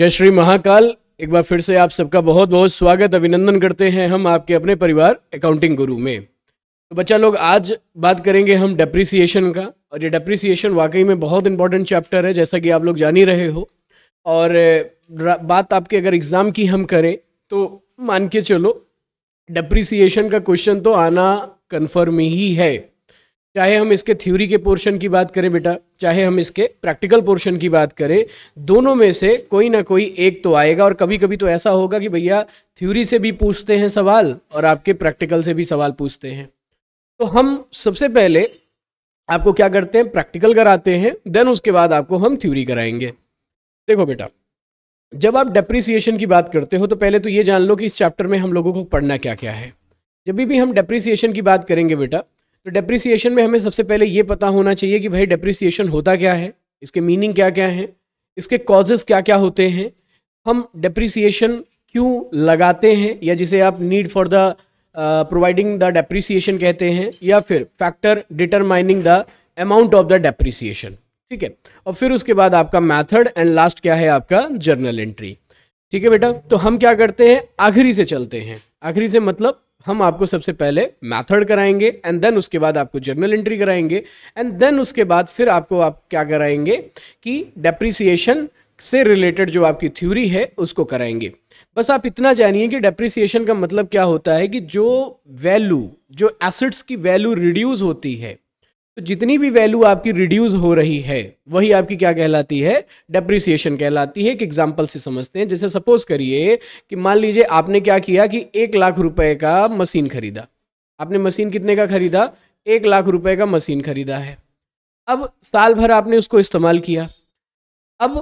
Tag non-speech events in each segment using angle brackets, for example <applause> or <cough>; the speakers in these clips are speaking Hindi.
जय श्री महाकाल एक बार फिर से आप सबका बहुत बहुत स्वागत अभिनंदन करते हैं हम आपके अपने परिवार अकाउंटिंग गुरु में तो बच्चा लोग आज बात करेंगे हम डेप्रिसिएशन का और ये डेप्रिसिएशन वाकई में बहुत इंपॉर्टेंट चैप्टर है जैसा कि आप लोग जान ही रहे हो और बात आपके अगर एग्ज़ाम की हम करें तो मान के चलो डेप्रिसिएशन का क्वेश्चन तो आना कन्फर्म ही है चाहे हम इसके थ्योरी के पोर्शन की बात करें बेटा चाहे हम इसके प्रैक्टिकल पोर्शन की बात करें दोनों में से कोई ना कोई एक तो आएगा और कभी कभी तो ऐसा होगा कि भैया थ्योरी से भी पूछते हैं सवाल और आपके प्रैक्टिकल से भी सवाल पूछते हैं तो हम सबसे पहले आपको क्या करते हैं प्रैक्टिकल कराते हैं देन उसके बाद आपको हम थ्यूरी कराएंगे देखो बेटा जब आप डेप्रिसिएशन की बात करते हो तो पहले तो ये जान लो कि इस चैप्टर में हम लोगों को पढ़ना क्या क्या है जब भी हम डेप्रिसिएशन की बात करेंगे बेटा तो डेप्रिसिएशन में हमें सबसे पहले ये पता होना चाहिए कि भाई डेप्रिसिएशन होता क्या है इसके मीनिंग क्या क्या हैं इसके कॉजेज़ क्या क्या होते हैं हम डेप्रिसिएशन क्यों लगाते हैं या जिसे आप need for the providing the depreciation कहते हैं या फिर factor determining the amount of the depreciation ठीक है और फिर उसके बाद आपका मैथड एंड लास्ट क्या है आपका जर्नल एंट्री ठीक है बेटा तो हम क्या करते हैं आखिरी से चलते हैं आखिरी से मतलब हम आपको सबसे पहले मैथड कराएंगे एंड देन उसके बाद आपको जर्नल एंट्री कराएंगे एंड देन उसके बाद फिर आपको आप क्या कराएंगे कि डेप्रिसिएशन से रिलेटेड जो आपकी थ्योरी है उसको कराएंगे बस आप इतना जानिए कि डेप्रिसिएशन का मतलब क्या होता है कि जो वैल्यू जो एसेट्स की वैल्यू रिड्यूस होती है तो जितनी भी वैल्यू आपकी रिड्यूस हो रही है वही आपकी क्या कहलाती है डेप्रिसिएशन कहलाती है एक एग्जाम्पल से समझते हैं जैसे सपोज करिए कि मान लीजिए आपने क्या किया कि एक लाख रुपए का मशीन खरीदा आपने मशीन कितने का खरीदा एक लाख रुपए का मशीन खरीदा है अब साल भर आपने उसको इस्तेमाल किया अब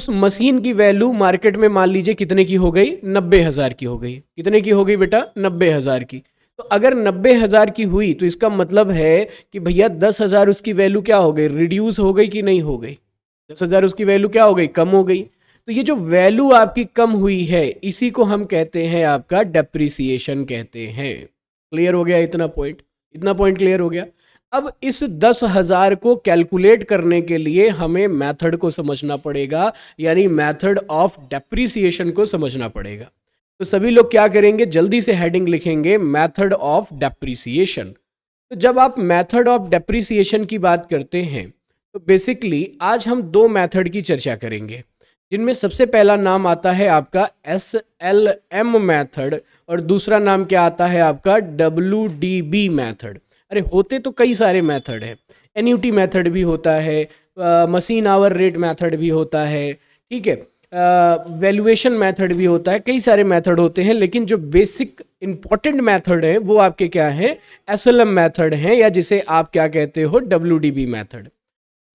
उस मशीन की वैल्यू मार्केट में मान लीजिए कितने की हो गई नब्बे हज़ार की हो गई कितने की हो गई बेटा नब्बे हज़ार की तो अगर नब्बे हज़ार की हुई तो इसका मतलब है कि भैया दस हज़ार उसकी वैल्यू क्या हो गई रिड्यूस हो गई कि नहीं हो गई दस हज़ार उसकी वैल्यू क्या हो गई कम हो गई तो ये जो वैल्यू आपकी कम हुई है इसी को हम कहते हैं आपका डेप्रिसिएशन कहते हैं क्लियर हो गया इतना पॉइंट इतना पॉइंट क्लियर हो गया अब इस दस हज़ार को कैलकुलेट करने के लिए हमें मेथड को समझना पड़ेगा यानी मेथड ऑफ डेप्रिसिएशन को समझना पड़ेगा तो सभी लोग क्या करेंगे जल्दी से हेडिंग लिखेंगे मैथड ऑफ डेप्रिसिएशन तो जब आप मैथड ऑफ डेप्रिसिएशन की बात करते हैं तो बेसिकली आज हम दो मैथड की चर्चा करेंगे जिनमें सबसे पहला नाम आता है आपका एस एल एम मैथड और दूसरा नाम क्या आता है आपका डब्ल्यू डी बी मैथड अरे होते तो कई सारे मैथड हैं एन यू टी मैथड भी होता है मशीन आवर रेट मैथड भी होता है ठीक है वैल्यूएशन मेथड भी होता है कई सारे मेथड होते हैं लेकिन जो बेसिक इंपॉर्टेंट मेथड है वो आपके क्या है एस एल एम मैथड हैं या जिसे आप क्या कहते हो डब्ल्यू डी बी मैथड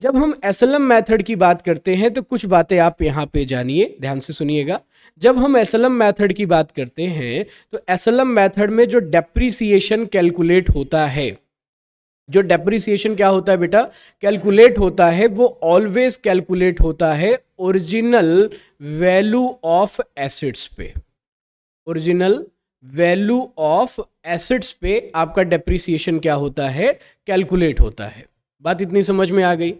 जब हम एस एल एम मैथड की बात करते हैं तो कुछ बातें आप यहाँ पे जानिए ध्यान से सुनिएगा जब हम एस एल एम मैथड की बात करते हैं तो एस एल एम मैथड में जो डेप्रीसिएशन कैलकुलेट होता है जो डेप्रिसिएशन क्या होता है बेटा कैलकुलेट होता है वो ऑलवेज कैलकुलेट होता है ओरिजिनल वैल्यू ऑफ एसिड्स पे ओरिजिनल वैल्यू ऑफ एसिड्स पे आपका डेप्रिसिएशन क्या होता है कैलकुलेट होता है बात इतनी समझ में आ गई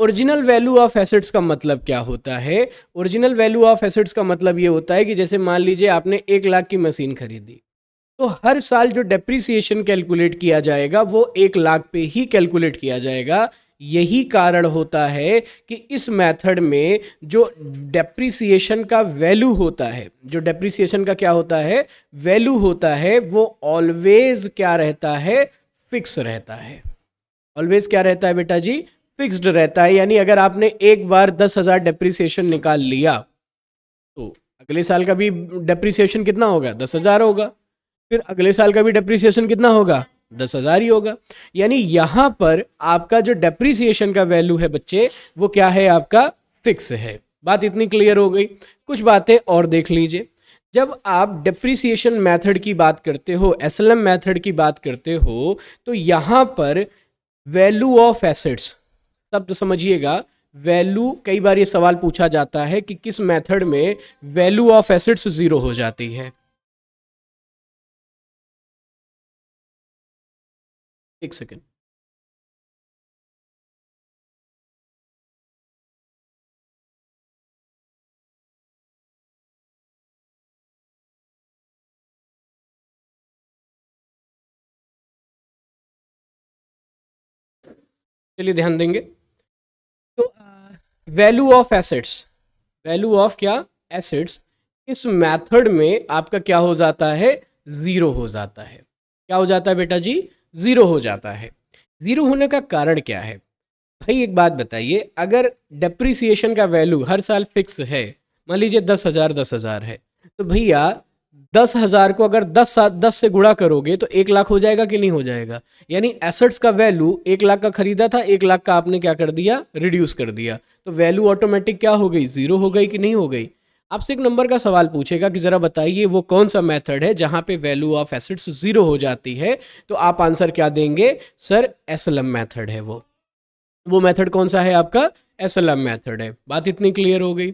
ओरिजिनल वैल्यू ऑफ एसेट्स का मतलब क्या होता है ओरिजिनल वैल्यू ऑफ एसेट्स का मतलब ये होता है कि जैसे मान लीजिए आपने एक लाख की मशीन खरीदी तो हर साल जो डेप्रिसिएशन कैलकुलेट किया जाएगा वो एक लाख पे ही कैलकुलेट किया जाएगा यही कारण होता है कि इस मेथड में जो डेप्रिसिएशन का वैल्यू होता है जो डेप्रिसिएशन का क्या होता है वैल्यू होता है वो ऑलवेज क्या रहता है फिक्स रहता है ऑलवेज क्या रहता है बेटा जी फिक्स्ड रहता है यानी अगर आपने एक बार दस हज़ार डेप्रिसिएशन निकाल लिया तो अगले साल का भी डेप्रिसिएशन कितना होगा दस हज़ार होगा फिर अगले साल का भी डेप्रिसिएशन कितना होगा दस हज़ार ही होगा यानी यहाँ पर आपका जो डेप्रिसिएशन का वैल्यू है बच्चे वो क्या है आपका फिक्स है बात इतनी क्लियर हो गई कुछ बातें और देख लीजिए जब आप डेप्रिसिएशन मेथड की बात करते हो एस एल एम मैथड की बात करते हो तो यहाँ पर वैल्यू ऑफ एसेट्स शब्द समझिएगा वैल्यू कई बार ये सवाल पूछा जाता है कि किस मेथड में वैल्यू ऑफ एसेट्स ज़ीरो हो जाती है एक सेकेंड चलिए ध्यान देंगे तो value of assets value of क्या एसेट्स इस मेथड में आपका क्या हो जाता है ज़ीरो हो जाता है क्या हो जाता है बेटा जी ज़ीरो हो जाता है ज़ीरो होने का कारण क्या है भाई एक बात बताइए अगर डेप्रिसिएशन का वैल्यू हर साल फिक्स है मान लीजिए दस हज़ार दस हज़ार है तो भैया दस हज़ार को अगर दस सात दस से गुणा करोगे तो एक लाख हो जाएगा कि नहीं हो जाएगा यानी एसेट्स का वैल्यू एक लाख का खरीदा था एक लाख का आपने क्या कर दिया रिड्यूस कर दिया तो वैल्यू ऑटोमेटिक क्या हो गई ज़ीरो हो गई कि नहीं हो गई आपसे एक नंबर का सवाल पूछेगा कि ज़रा बताइए वो कौन सा मेथड है जहां पे वैल्यू ऑफ एसिड्स ज़ीरो हो जाती है तो आप आंसर क्या देंगे सर एस मेथड है वो वो मेथड कौन सा है आपका एस मेथड है बात इतनी क्लियर हो गई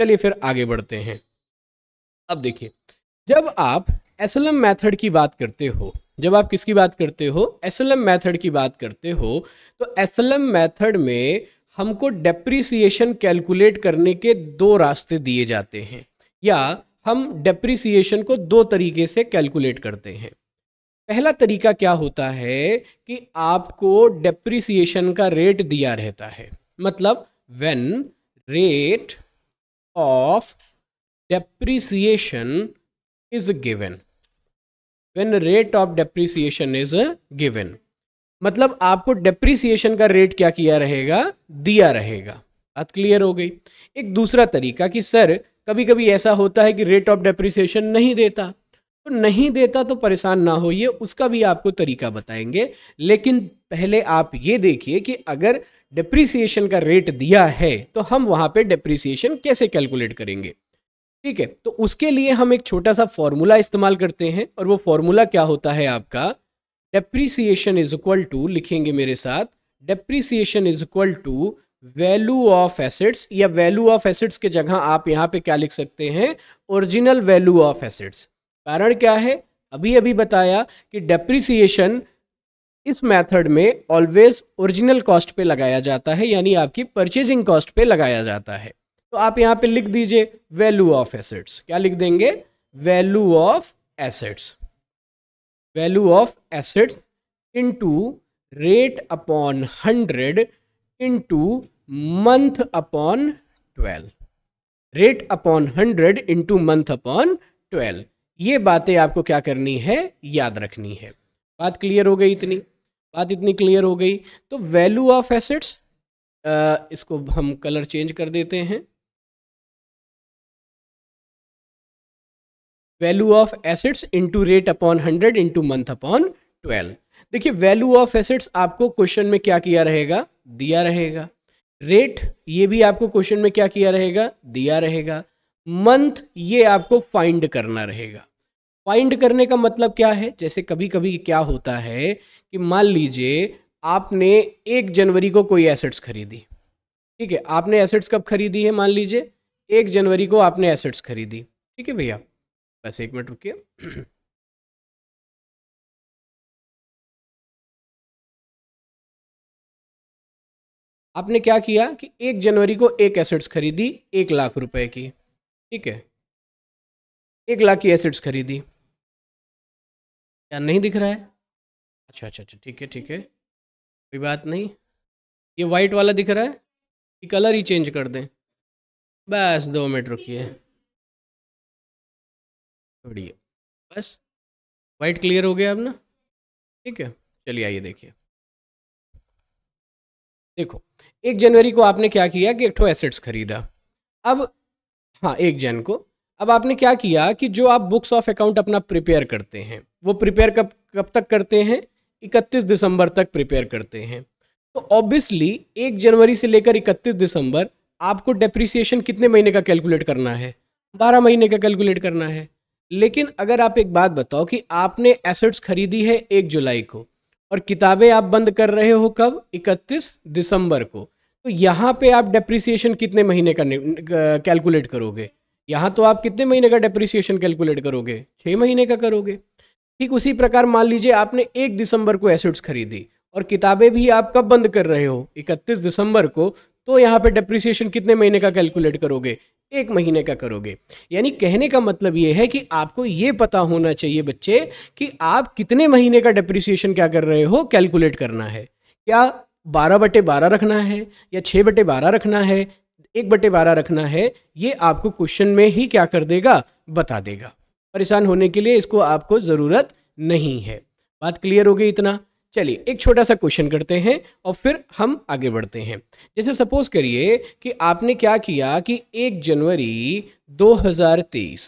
चलिए फिर आगे बढ़ते हैं अब देखिए जब आप एस मैथड की बात करते हो जब आप किसकी बात करते हो एस मैथड की बात करते हो तो एस मैथड में हमको डेप्रिसिएशन कैलकुलेट करने के दो रास्ते दिए जाते हैं या हम डेप्रिसिएशन को दो तरीके से कैलकुलेट करते हैं पहला तरीका क्या होता है कि आपको डेप्रिसिएशन का रेट दिया रहता है मतलब when rate of depreciation is given when rate of depreciation is given मतलब आपको डेप्रिसिएशन का रेट क्या किया रहेगा दिया रहेगा बात क्लियर हो गई एक दूसरा तरीका कि सर कभी कभी ऐसा होता है कि रेट ऑफ डेप्रिसिएशन नहीं देता तो नहीं देता तो परेशान ना होइए उसका भी आपको तरीका बताएंगे लेकिन पहले आप ये देखिए कि अगर डिप्रिसिएशन का रेट दिया है तो हम वहाँ पे डिप्रिसिएशन कैसे कैलकुलेट करेंगे ठीक है तो उसके लिए हम एक छोटा सा फॉर्मूला इस्तेमाल करते हैं और वो फॉर्मूला क्या होता है आपका डेप्रीसिएशन इज इक्वल टू लिखेंगे मेरे साथ depreciation is equal to value of assets या वैल्यू ऑफ एसेट्स के जगह आप यहाँ पे क्या लिख सकते हैं ओरिजिनल वैल्यू ऑफ एसेट्स कारण क्या है अभी अभी बताया कि डेप्रीसिएशन इस मेथड में ऑलवेज ओरिजिनल कॉस्ट पे लगाया जाता है यानी आपकी परचेजिंग कॉस्ट पे लगाया जाता है तो आप यहाँ पे लिख दीजिए वैल्यू ऑफ एसेट्स क्या लिख देंगे value of assets value of assets into rate upon hundred into month upon twelve rate upon hundred into month upon twelve ये बातें आपको क्या करनी है याद रखनी है बात क्लियर हो गई इतनी बात इतनी क्लियर हो गई तो वैल्यू ऑफ एसेट्स इसको हम कलर चेंज कर देते हैं value of assets into rate upon hundred into month upon twelve देखिए वैल्यू ऑफ एसेट्स आपको क्वेश्चन में क्या किया रहेगा दिया रहेगा रेट ये भी आपको क्वेश्चन में क्या किया रहेगा दिया रहेगा मंथ ये आपको फाइंड करना रहेगा फाइंड करने का मतलब क्या है जैसे कभी कभी क्या होता है कि मान लीजिए आपने एक जनवरी को कोई एसेट्स खरीदी ठीक है आपने एसेट्स कब खरीदी है मान लीजिए एक जनवरी को आपने एसेट्स खरीदी ठीक है भैया बस एक मिनट रुकिए आपने क्या किया कि एक जनवरी को एक एसेट्स खरीदी एक लाख रुपए की ठीक है एक लाख की एसेट्स खरीदी क्या नहीं दिख रहा है अच्छा अच्छा अच्छा ठीक है ठीक है कोई बात नहीं ये वाइट वाला दिख रहा है कि कलर ही चेंज कर दें बस दो मिनट रुकिए छोड़िए बस वाइट क्लियर हो गया अब ना ठीक है चलिए आइए देखिए देखो एक जनवरी को आपने क्या किया कि एक ठो एसेट्स खरीदा अब हाँ एक जन को अब आपने क्या किया कि जो आप बुक्स ऑफ अकाउंट अपना प्रिपेयर करते हैं वो प्रिपेयर कब कब तक करते हैं 31 दिसंबर तक प्रिपेयर करते हैं तो ऑब्वियसली एक जनवरी से लेकर 31 दिसंबर आपको डेप्रिसिएशन कितने महीने का कैलकुलेट करना है 12 महीने का कैलकुलेट करना है लेकिन अगर आप एक बात बताओ कि आपने एसेट्स खरीदी है एक जुलाई को और किताबें आप बंद कर रहे हो कब इकतीस दिसंबर को तो यहाँ पे आप डेप्रिसिएशन कितने महीने का कैलकुलेट करोगे यहाँ तो आप कितने महीने का डेप्रिसिएशन कैलकुलेट करोगे छः महीने का करोगे ठीक उसी प्रकार मान लीजिए आपने एक दिसंबर को एसेट्स खरीदी और किताबें भी आप कब बंद कर रहे हो इकतीस दिसंबर को तो यहाँ पे डेप्रिसिएशन कितने महीने का कैलकुलेट करोगे एक महीने का करोगे यानी कहने का मतलब ये है कि आपको ये पता होना चाहिए बच्चे कि आप कितने महीने का डेप्रिसिएशन क्या कर रहे हो कैलकुलेट करना है क्या बारह बटे बारह रखना है या छः बटे बारह रखना है एक बटे बारह रखना है ये आपको क्वेश्चन में ही क्या कर देगा बता देगा परेशान होने के लिए इसको आपको ज़रूरत नहीं है बात क्लियर हो गई इतना चलिए एक छोटा सा क्वेश्चन करते हैं और फिर हम आगे बढ़ते हैं जैसे सपोज करिए कि आपने क्या किया कि एक जनवरी 2023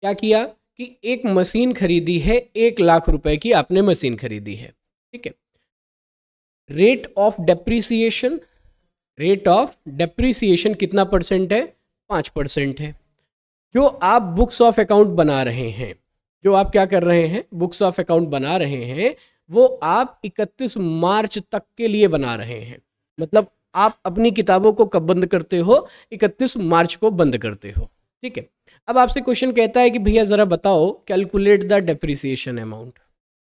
क्या किया कि एक मशीन खरीदी है एक लाख रुपए की आपने मशीन खरीदी है ठीक है rate of depreciation rate of depreciation कितना परसेंट है पाँच परसेंट है जो आप बुक्स ऑफ अकाउंट बना रहे हैं जो आप क्या कर रहे हैं बुक्स ऑफ अकाउंट बना रहे हैं वो आप 31 मार्च तक के लिए बना रहे हैं मतलब आप अपनी किताबों को कब बंद करते हो 31 मार्च को बंद करते हो ठीक है अब आपसे क्वेश्चन कहता है कि भैया ज़रा बताओ calculate the depreciation amount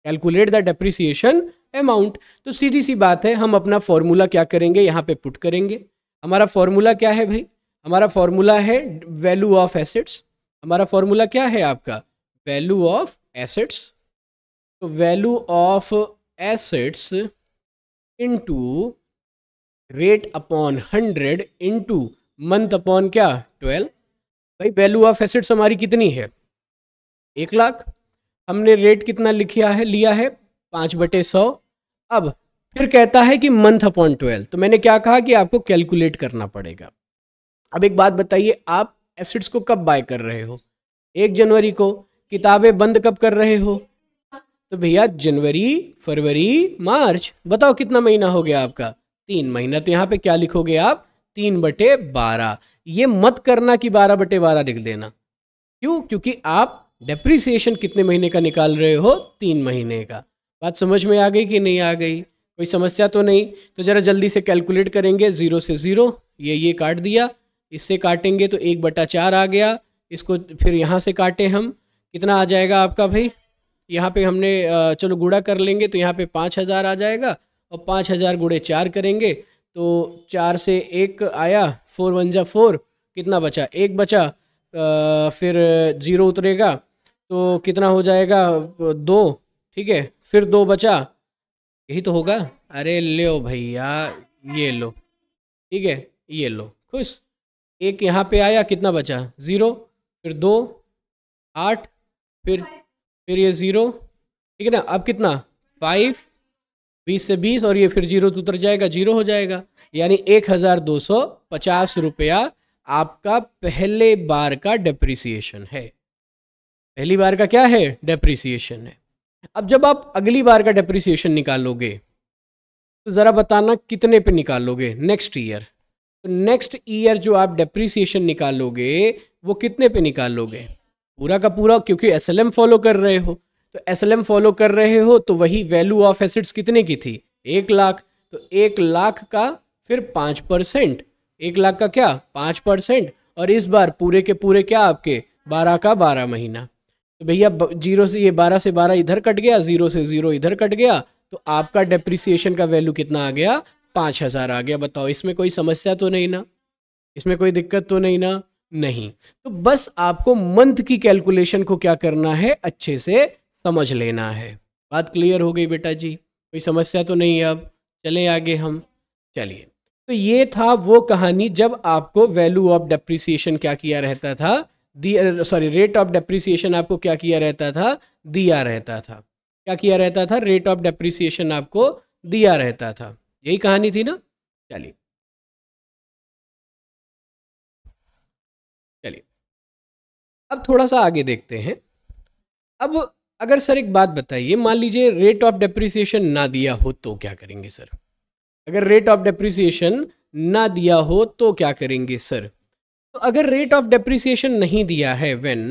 calculate the depreciation amount तो सीधी सी बात है हम अपना फॉर्मूला क्या करेंगे यहाँ पे पुट करेंगे हमारा फॉर्मूला क्या है भाई हमारा फॉर्मूला है वैल्यू ऑफ एसेट्स हमारा फॉर्मूला क्या है आपका value of assets value of assets into rate upon hundred into month upon क्या ट्वेल्व भाई वैल्यू ऑफ एसेट्स हमारी कितनी है एक लाख हमने रेट कितना लिखा है लिया है पाँच बटे सौ अब फिर कहता है कि मंथ अपॉन ट्वेल्व तो मैंने क्या कहा कि आपको कैलकुलेट करना पड़ेगा अब एक बात बताइए आप एसेट्स को कब बाय कर रहे हो एक जनवरी को किताबें बंद कब कर रहे हो तो भैया जनवरी फरवरी मार्च बताओ कितना महीना हो गया आपका तीन महीना तो यहाँ पे क्या लिखोगे आप तीन बटे बारह ये मत करना कि बारह बटे बारह लिख देना क्यों क्योंकि आप डेप्रिसिएशन कितने महीने का निकाल रहे हो तीन महीने का बात समझ में आ गई कि नहीं आ गई कोई समस्या तो नहीं तो ज़रा जल्दी से कैलकुलेट करेंगे ज़ीरो से ज़ीरो ये ये काट दिया इससे काटेंगे तो एक बटा चार आ गया इसको फिर यहाँ से काटे हम कितना आ जाएगा आपका भाई यहाँ पे हमने चलो गुड़ा कर लेंगे तो यहाँ पे पाँच हज़ार आ जाएगा और पाँच हज़ार गुड़े चार करेंगे तो चार से एक आया फोर वन जा फोर कितना बचा एक बचा फिर ज़ीरो उतरेगा तो कितना हो जाएगा दो ठीक है फिर दो बचा यही तो होगा अरे लो भैया ये लो ठीक है ये लो खुश एक यहाँ पे आया कितना बचा ज़ीरो फिर दो आठ फिर फिर ये ज़ीरो ठीक है ना अब कितना फाइव बीस से बीस और ये फिर जीरो तो उतर जाएगा जीरो हो जाएगा यानी एक हज़ार दो सौ पचास रुपया आपका पहले बार का डेप्रिसिएशन है पहली बार का क्या है डेप्रिसिएशन है अब जब आप अगली बार का डेप्रिसिएशन निकालोगे तो ज़रा बताना कितने पे निकालोगे नेक्स्ट ईयर तो नेक्स्ट ईयर जो आप डेप्रिसिएशन निकालोगे वो कितने पे निकालोगे पूरा का पूरा क्योंकि एस फॉलो कर रहे हो तो एस फॉलो कर रहे हो तो वही वैल्यू ऑफ एसिड्स कितने की थी एक लाख तो एक लाख का फिर पाँच परसेंट एक लाख का क्या पाँच परसेंट और इस बार पूरे के पूरे क्या आपके बारह का बारह महीना तो भैया जीरो से ये बारह से बारह इधर कट गया जीरो से जीरो इधर कट गया तो आपका डेप्रिसिएशन का वैल्यू कितना आ गया पाँच हज़ार आ गया बताओ इसमें कोई समस्या तो नहीं ना इसमें कोई दिक्कत तो नहीं ना नहीं तो बस आपको मंथ की कैलकुलेशन को क्या करना है अच्छे से समझ लेना है बात क्लियर हो गई बेटा जी कोई समस्या तो नहीं है अब चले आगे हम चलिए तो ये था वो कहानी जब आपको वैल्यू ऑफ डेप्रिसिएशन क्या किया रहता था सॉरी रेट ऑफ डेप्रिसिएशन आपको क्या किया रहता था दिया रहता था क्या किया रहता था रेट ऑफ डेप्रिसिएशन आपको दिया रहता था यही कहानी थी ना चलिए अब थोड़ा सा आगे देखते हैं अब अगर सर एक बात बताइए मान लीजिए रेट ऑफ डेप्रिसिएशन ना दिया हो तो क्या करेंगे सर अगर रेट ऑफ डेप्रिसिएशन ना दिया हो तो क्या करेंगे सर तो अगर रेट ऑफ डेप्रिसिएशन नहीं दिया है when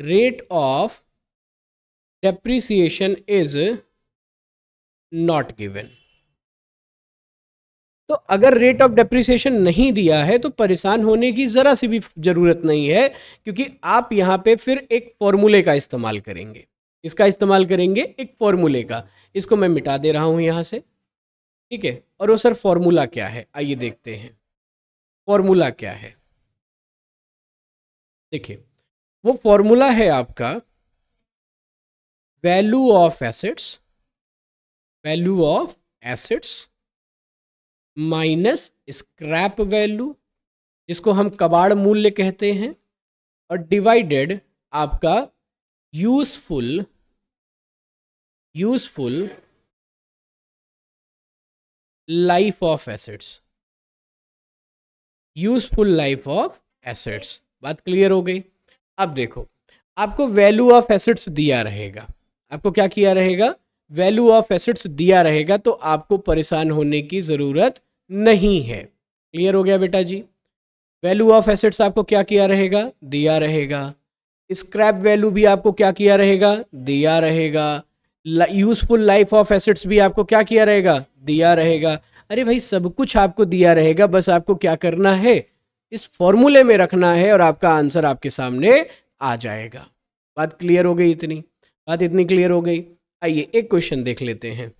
rate of depreciation is not given तो अगर रेट ऑफ डेप्रिसिएशन नहीं दिया है तो परेशान होने की ज़रा सी भी ज़रूरत नहीं है क्योंकि आप यहाँ पे फिर एक फॉर्मूले का इस्तेमाल करेंगे इसका इस्तेमाल करेंगे एक फॉर्मूले का इसको मैं मिटा दे रहा हूँ यहाँ से ठीक है और वो सर फॉर्मूला क्या है आइए देखते हैं फॉर्मूला क्या है देखिए वो फॉर्मूला है आपका value of assets value of assets minus scrap value जिसको हम कबाड़ मूल्य कहते हैं और डिवाइडेड आपका useful useful life of assets useful life of assets बात क्लियर हो गई अब देखो आपको वैल्यू ऑफ एसेट्स दिया रहेगा आपको क्या किया रहेगा वैल्यू ऑफ एसेट्स दिया रहेगा तो आपको परेशान होने की ज़रूरत नहीं है क्लियर हो गया बेटा जी वैल्यू ऑफ एसेट्स आपको क्या किया रहेगा दिया रहेगा स्क्रैप वैल्यू भी आपको क्या किया रहेगा दिया रहेगा यूजफुल लाइफ ऑफ एसेट्स भी आपको क्या किया रहेगा दिया रहेगा अरे भाई सब कुछ आपको दिया रहेगा बस आपको क्या करना है इस फॉर्मूले में रखना है और आपका आंसर आपके सामने आ जाएगा बात क्लियर हो गई इतनी बात इतनी क्लियर हो गई आइए एक क्वेश्चन देख लेते हैं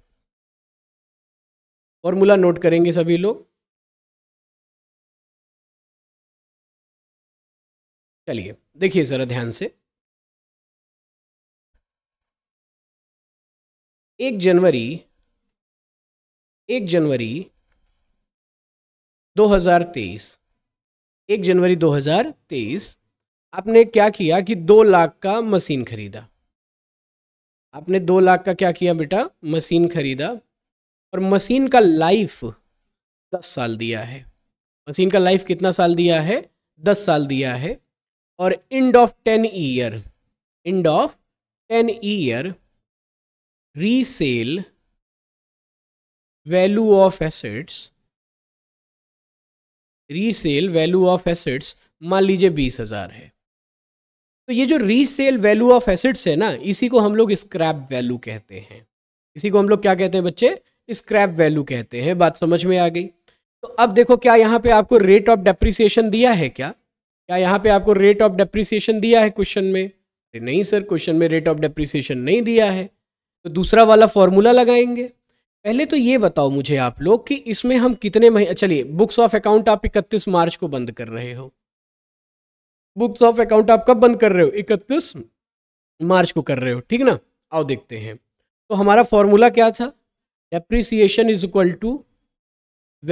फॉर्मूला नोट करेंगे सभी लोग चलिए देखिए ज़रा ध्यान से एक जनवरी एक जनवरी 2023 एक जनवरी 2023 आपने क्या किया कि दो लाख का मशीन खरीदा आपने दो लाख का क्या किया बेटा मशीन खरीदा और मशीन का लाइफ दस साल दिया है मशीन का लाइफ कितना साल दिया है दस साल दिया है और end of ten year end of ten year resale value of assets resale value of assets मान लीजिए बीस हज़ार है तो ये जो रीसेल वैल्यू ऑफ एसेट्स है ना इसी को हम लोग स्क्रैप वैल्यू कहते हैं इसी को हम लोग क्या कहते हैं बच्चे स्क्रैप वैल्यू कहते हैं बात समझ में आ गई तो अब देखो क्या यहाँ पे आपको रेट ऑफ डेप्रिसिएशन दिया है क्या क्या यहाँ पे आपको रेट ऑफ डेप्रिसिएशन दिया है क्वेश्चन में अरे नहीं सर क्वेश्चन में रेट ऑफ डेप्रिसिएशन नहीं दिया है तो दूसरा वाला फॉर्मूला लगाएंगे पहले तो ये बताओ मुझे आप लोग कि इसमें हम कितने महीने चलिए बुक्स ऑफ अकाउंट आप इकतीस मार्च को बंद कर रहे हो बुक्स ऑफ अकाउंट आप कब बंद कर रहे हो इकतीस मार्च को कर रहे हो ठीक ना आओ देखते हैं तो हमारा फॉर्मूला क्या था depreciation is equal to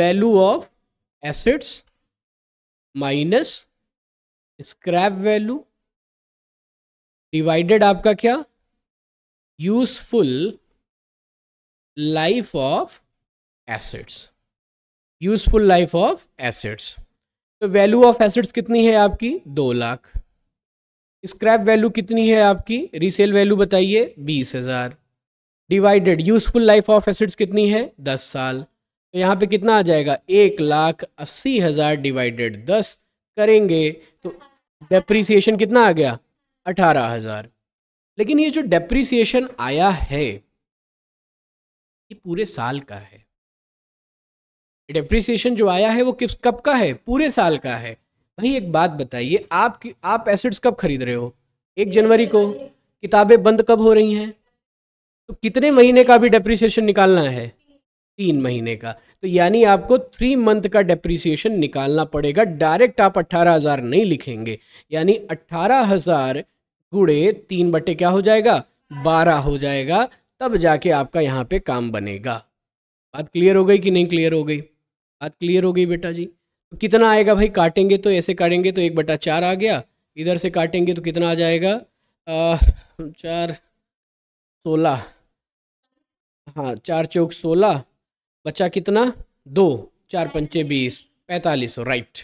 value of assets minus scrap value divided आपका क्या useful life of assets useful life of assets तो वैल्यू ऑफ एसेट्स कितनी है आपकी दो लाख स्क्रैप वैल्यू कितनी है आपकी रीसेल वैल्यू बताइए बीस हज़ार divided useful life of assets कितनी है दस साल तो यहाँ पे कितना आ जाएगा एक लाख अस्सी हज़ार डिवाइडेड दस करेंगे तो डेप्रीसिएशन कितना आ गया अठारह हज़ार लेकिन ये जो डेप्रीसिएशन आया है ये पूरे साल का है डेप्रिसिएशन जो आया है वो किस कब का है पूरे साल का है भाई एक बात बताइए आप आप एसेट्स कब खरीद रहे हो एक जनवरी को किताबें बंद कब हो रही हैं तो कितने महीने का भी डेप्रिसिएशन निकालना है तीन महीने का तो यानी आपको थ्री मंथ का डेप्रिसिएशन निकालना पड़ेगा डायरेक्ट आप अट्ठारह हज़ार नहीं लिखेंगे यानी अट्ठारह हज़ार गुड़े तीन बटे क्या हो जाएगा बारह हो जाएगा तब जाके आपका यहाँ पे काम बनेगा बात क्लियर हो गई कि नहीं क्लियर हो गई बात क्लियर हो गई बेटा जी तो कितना आएगा भाई काटेंगे तो ऐसे काटेंगे तो एक बटा चार आ गया इधर से काटेंगे तो कितना आ जाएगा आ, चार सोलह हाँ चार चौक सोलह बचा कितना दो चार पंचे बीस पैंतालीस सौ राइट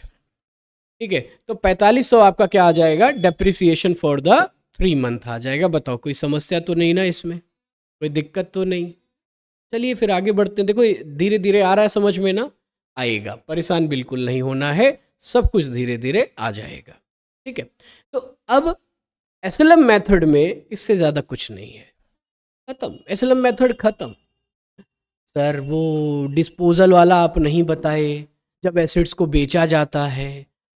ठीक है तो पैंतालीस सौ आपका क्या आ जाएगा depreciation for the three month आ जाएगा बताओ कोई समस्या तो नहीं ना इसमें कोई दिक्कत तो नहीं चलिए फिर आगे बढ़ते हैं देखो धीरे धीरे आ रहा है समझ में ना आएगा परेशान बिल्कुल नहीं होना है सब कुछ धीरे धीरे आ जाएगा ठीक है तो अब एस मेथड में इससे ज़्यादा कुछ नहीं है खत्म एस एल मेथड खत्म सर वो डिस्पोजल वाला आप नहीं बताए जब एसिड्स को बेचा जाता है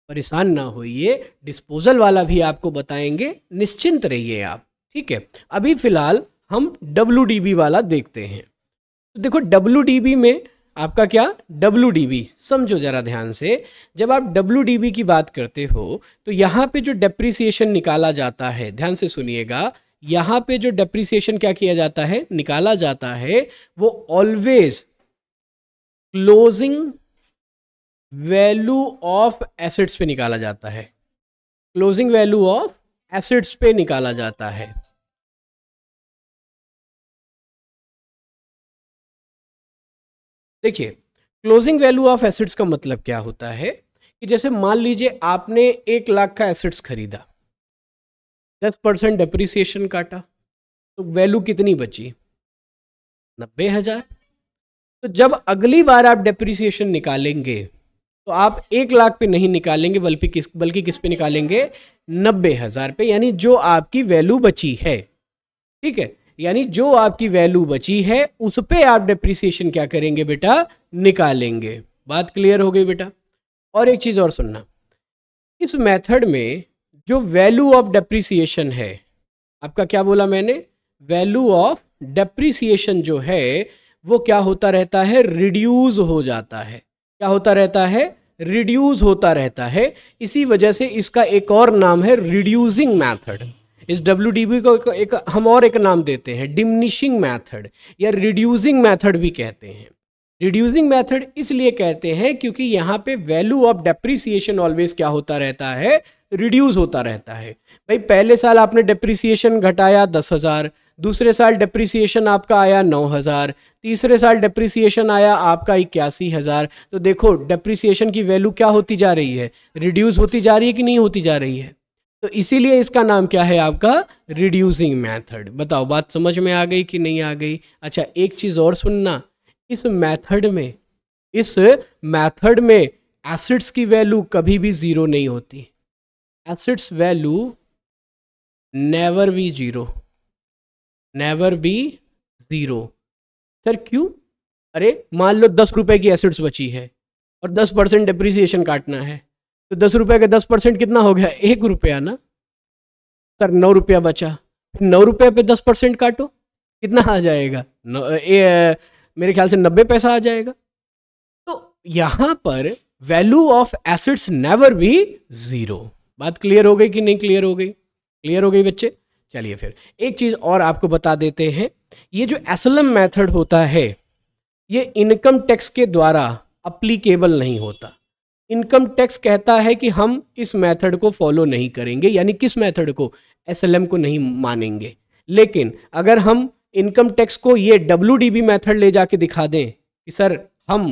परेशान ना होइए डिस्पोजल वाला भी आपको बताएंगे निश्चिंत रहिए आप ठीक है अभी फ़िलहाल हम डब्ल्यू वाला देखते हैं तो देखो डब्ल्यू में आपका क्या बी समझो ज़रा ध्यान से जब आप बी की बात करते हो तो यहाँ पे जो डेप्रिसिएशन निकाला जाता है ध्यान से सुनिएगा यहाँ पे जो डेप्रिसिएशन क्या किया जाता है निकाला जाता है वो always closing value of assets पे निकाला जाता है क्लोजिंग वैल्यू ऑफ एसेट्स पे निकाला जाता है देखिए क्लोजिंग वैल्यू ऑफ एसेट्स का मतलब क्या होता है कि जैसे मान लीजिए आपने एक लाख का एसेट्स खरीदा दस परसेंट डेप्रिसिएशन काटा तो वैल्यू कितनी बची नब्बे हज़ार तो जब अगली बार आप डेप्रिसिएशन निकालेंगे तो आप एक लाख पे नहीं निकालेंगे बल्कि किस बल्कि किस पे निकालेंगे नब्बे हज़ार पे यानी जो आपकी वैल्यू बची है ठीक है यानी जो आपकी वैल्यू बची है उस पे आप डिप्रिसिएशन क्या करेंगे बेटा निकालेंगे बात क्लियर हो गई बेटा और एक चीज़ और सुनना इस मेथड में जो वैल्यू ऑफ डेप्रिसिएशन है आपका क्या बोला मैंने वैल्यू ऑफ डेप्रिसिएशन जो है वो क्या होता रहता है रिड्यूज हो जाता है क्या होता रहता है रिड्यूज होता रहता है इसी वजह से इसका एक और नाम है रिड्यूजिंग मैथड इस डब्ल्यू को एक हम और एक नाम देते हैं डिमनिशिंग मैथड या रिड्यूजिंग मैथड भी कहते हैं रिड्यूसिंग मेथड इसलिए कहते हैं क्योंकि यहाँ पे वैल्यू ऑफ डेप्रिसिएशन ऑलवेज क्या होता रहता है रिड्यूस होता रहता है भाई पहले साल आपने डेप्रिसिएशन घटाया दस हज़ार दूसरे साल डेप्रिसिएशन आपका आया नौ हज़ार तीसरे साल डेप्रिसिएशन आया आपका इक्यासी हज़ार तो देखो डेप्रिसिएशन की वैल्यू क्या होती जा रही है रिड्यूस होती जा रही है कि नहीं होती जा रही है तो इसीलिए इसका नाम क्या है आपका रिड्यूसिंग मैथड बताओ बात समझ में आ गई कि नहीं आ गई अच्छा एक चीज़ और सुनना इस मेथड में इस मेथड में एसिड्स की वैल्यू कभी भी ज़ीरो नहीं होती assets value never be zero never be zero sir क्यों अरे मान लो दस रुपए की एसिड्स बची है और दस परसेंट डिप्रिसिएशन काटना है तो दस रुपये का दस परसेंट कितना हो गया एक रुपया ना सर नौ रुपया बचा नौ रुपये पे दस परसेंट काटो कितना आ जाएगा नौ ए, मेरे ख्याल से नब्बे पैसा आ जाएगा तो यहां पर वैल्यू ऑफ एसेट्स नेवर भी ज़ीरो बात क्लियर हो गई कि नहीं क्लियर हो गई क्लियर हो गई बच्चे चलिए फिर एक चीज़ और आपको बता देते हैं ये जो एसलम मेथड होता है ये इनकम टैक्स के द्वारा अप्लीकेबल नहीं होता इनकम टैक्स कहता है कि हम इस मेथड को फॉलो नहीं करेंगे यानी किस मेथड को एसएलएम को नहीं मानेंगे लेकिन अगर हम इनकम टैक्स को ये डब्ल्यू मेथड ले जाके दिखा दें कि सर हम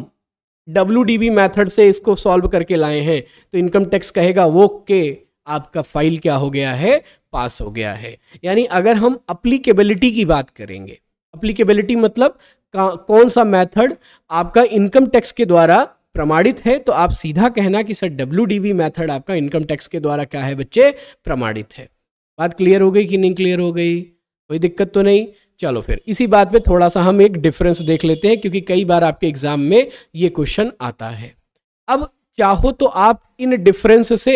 डब्ल्यू मेथड से इसको सॉल्व करके लाए हैं तो इनकम टैक्स कहेगा वो के आपका फाइल क्या हो गया है पास हो गया है यानी अगर हम अप्लीकेबिलिटी की बात करेंगे अप्लीकेबिलिटी मतलब कौन सा मेथड आपका इनकम टैक्स के द्वारा प्रमाणित है तो आप सीधा कहना कि सर डब्ल्यू डी मैथड आपका इनकम टैक्स के द्वारा क्या है बच्चे प्रमाणित है बात क्लियर हो गई कि नहीं क्लियर हो गई कोई दिक्कत तो नहीं चलो फिर इसी बात पे थोड़ा सा हम एक डिफरेंस देख लेते हैं क्योंकि कई बार आपके एग्जाम में ये क्वेश्चन आता है अब चाहो तो आप इन डिफरेंस से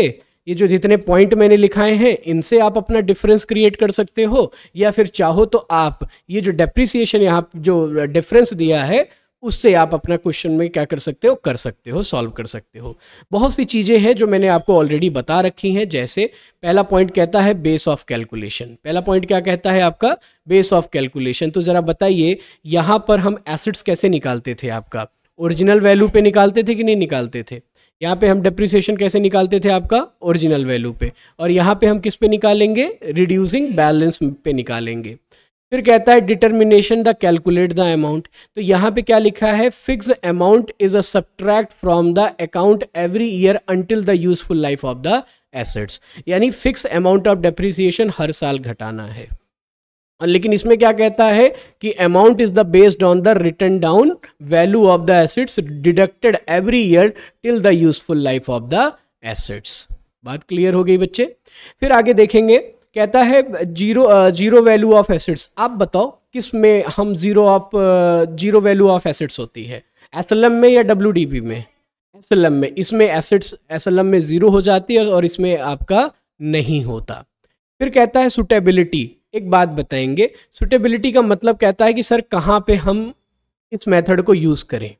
ये जो जितने पॉइंट मैंने लिखाए हैं इनसे आप अपना डिफरेंस क्रिएट कर सकते हो या फिर चाहो तो आप ये जो डेप्रिसिएशन यहाँ जो डिफरेंस दिया है उससे आप अपना क्वेश्चन में क्या कर सकते हो कर सकते हो सॉल्व कर सकते हो बहुत सी चीज़ें हैं जो मैंने आपको ऑलरेडी बता रखी हैं जैसे पहला पॉइंट कहता है बेस ऑफ कैलकुलेशन पहला पॉइंट क्या कहता है आपका बेस ऑफ कैलकुलेशन तो ज़रा बताइए यहाँ पर हम एसिड्स कैसे निकालते थे आपका ओरिजिनल वैल्यू पे निकालते थे कि नहीं निकालते थे यहाँ पे हम डिप्रिसिएशन कैसे निकालते थे आपका ओरिजिनल वैल्यू पे और यहाँ पे हम किस पे निकालेंगे रिड्यूसिंग बैलेंस पे निकालेंगे फिर कहता है determination the calculate the amount तो यहाँ पे क्या लिखा है fix amount is a subtract from the account every year until the useful life of the assets यानी फिक्स अमाउंट ऑफ डेप्रिसिएशन हर साल घटाना है लेकिन इसमें क्या कहता है कि amount is the based on the written down value of the assets deducted every year till the useful life of the assets बात क्लियर हो गई बच्चे फिर आगे देखेंगे कहता है zero zero value of assets आप बताओ किस में हम zero of zero value of assets होती है एस में या डब्ल्यू में एस में इसमें एसिड्स एस में ज़ीरो हो जाती है और इसमें आपका नहीं होता फिर कहता है सुटेबिलिटी एक बात बताएंगे सुटेबिलिटी का मतलब कहता है कि सर कहाँ पे हम इस मेथड को यूज़ करें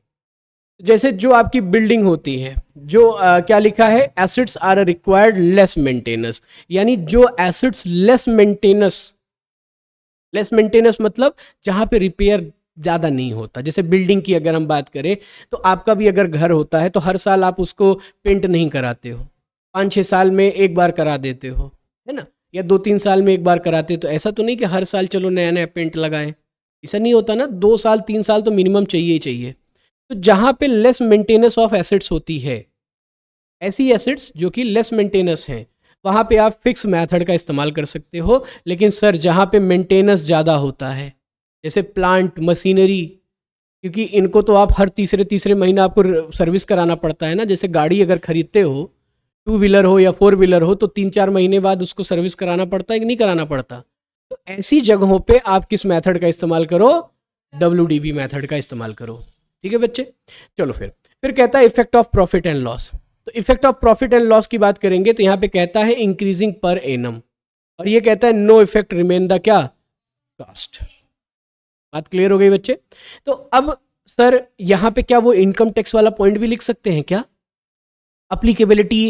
जैसे जो आपकी बिल्डिंग होती है जो आ, क्या लिखा है assets are required less maintenance यानी जो assets less maintenance less maintenance मतलब जहाँ पे रिपेयर ज़्यादा नहीं होता जैसे बिल्डिंग की अगर हम बात करें तो आपका भी अगर घर होता है तो हर साल आप उसको पेंट नहीं कराते हो पाँच छः साल में एक बार करा देते हो है ना या दो तीन साल में एक बार कराते हो तो ऐसा तो नहीं कि हर साल चलो नया नया पेंट लगाएं ऐसा नहीं होता ना दो साल तीन साल तो मिनिमम चाहिए ही चाहिए तो जहाँ पे लेस मेंटेनेंस ऑफ एसिड्स होती है ऐसी एसिड्स जो कि लेस मेंटेनेंस हैं वहाँ पे आप फिक्स मेथड का इस्तेमाल कर सकते हो लेकिन सर जहाँ पे मेंटेनेंस ज़्यादा होता है जैसे प्लांट मशीनरी क्योंकि इनको तो आप हर तीसरे तीसरे महीने आपको सर्विस कराना पड़ता है ना जैसे गाड़ी अगर ख़रीदते हो टू व्हीलर हो या फोर व्हीलर हो तो तीन चार महीने बाद उसको सर्विस कराना पड़ता है कि नहीं कराना पड़ता तो ऐसी जगहों पे आप किस मेथड का इस्तेमाल करो डब्ल्यू डी बी मेथड का इस्तेमाल करो ठीक है बच्चे चलो फिर फिर कहता है effect of profit and loss तो effect of profit and loss की बात करेंगे तो यहाँ पे कहता है इंक्रीजिंग पर एनम और ये कहता है नो इफेक्ट रिमेन द क्या कॉस्ट बात क्लियर हो गई बच्चे तो अब सर यहाँ पे क्या वो इनकम टैक्स वाला पॉइंट भी लिख सकते हैं क्या applicability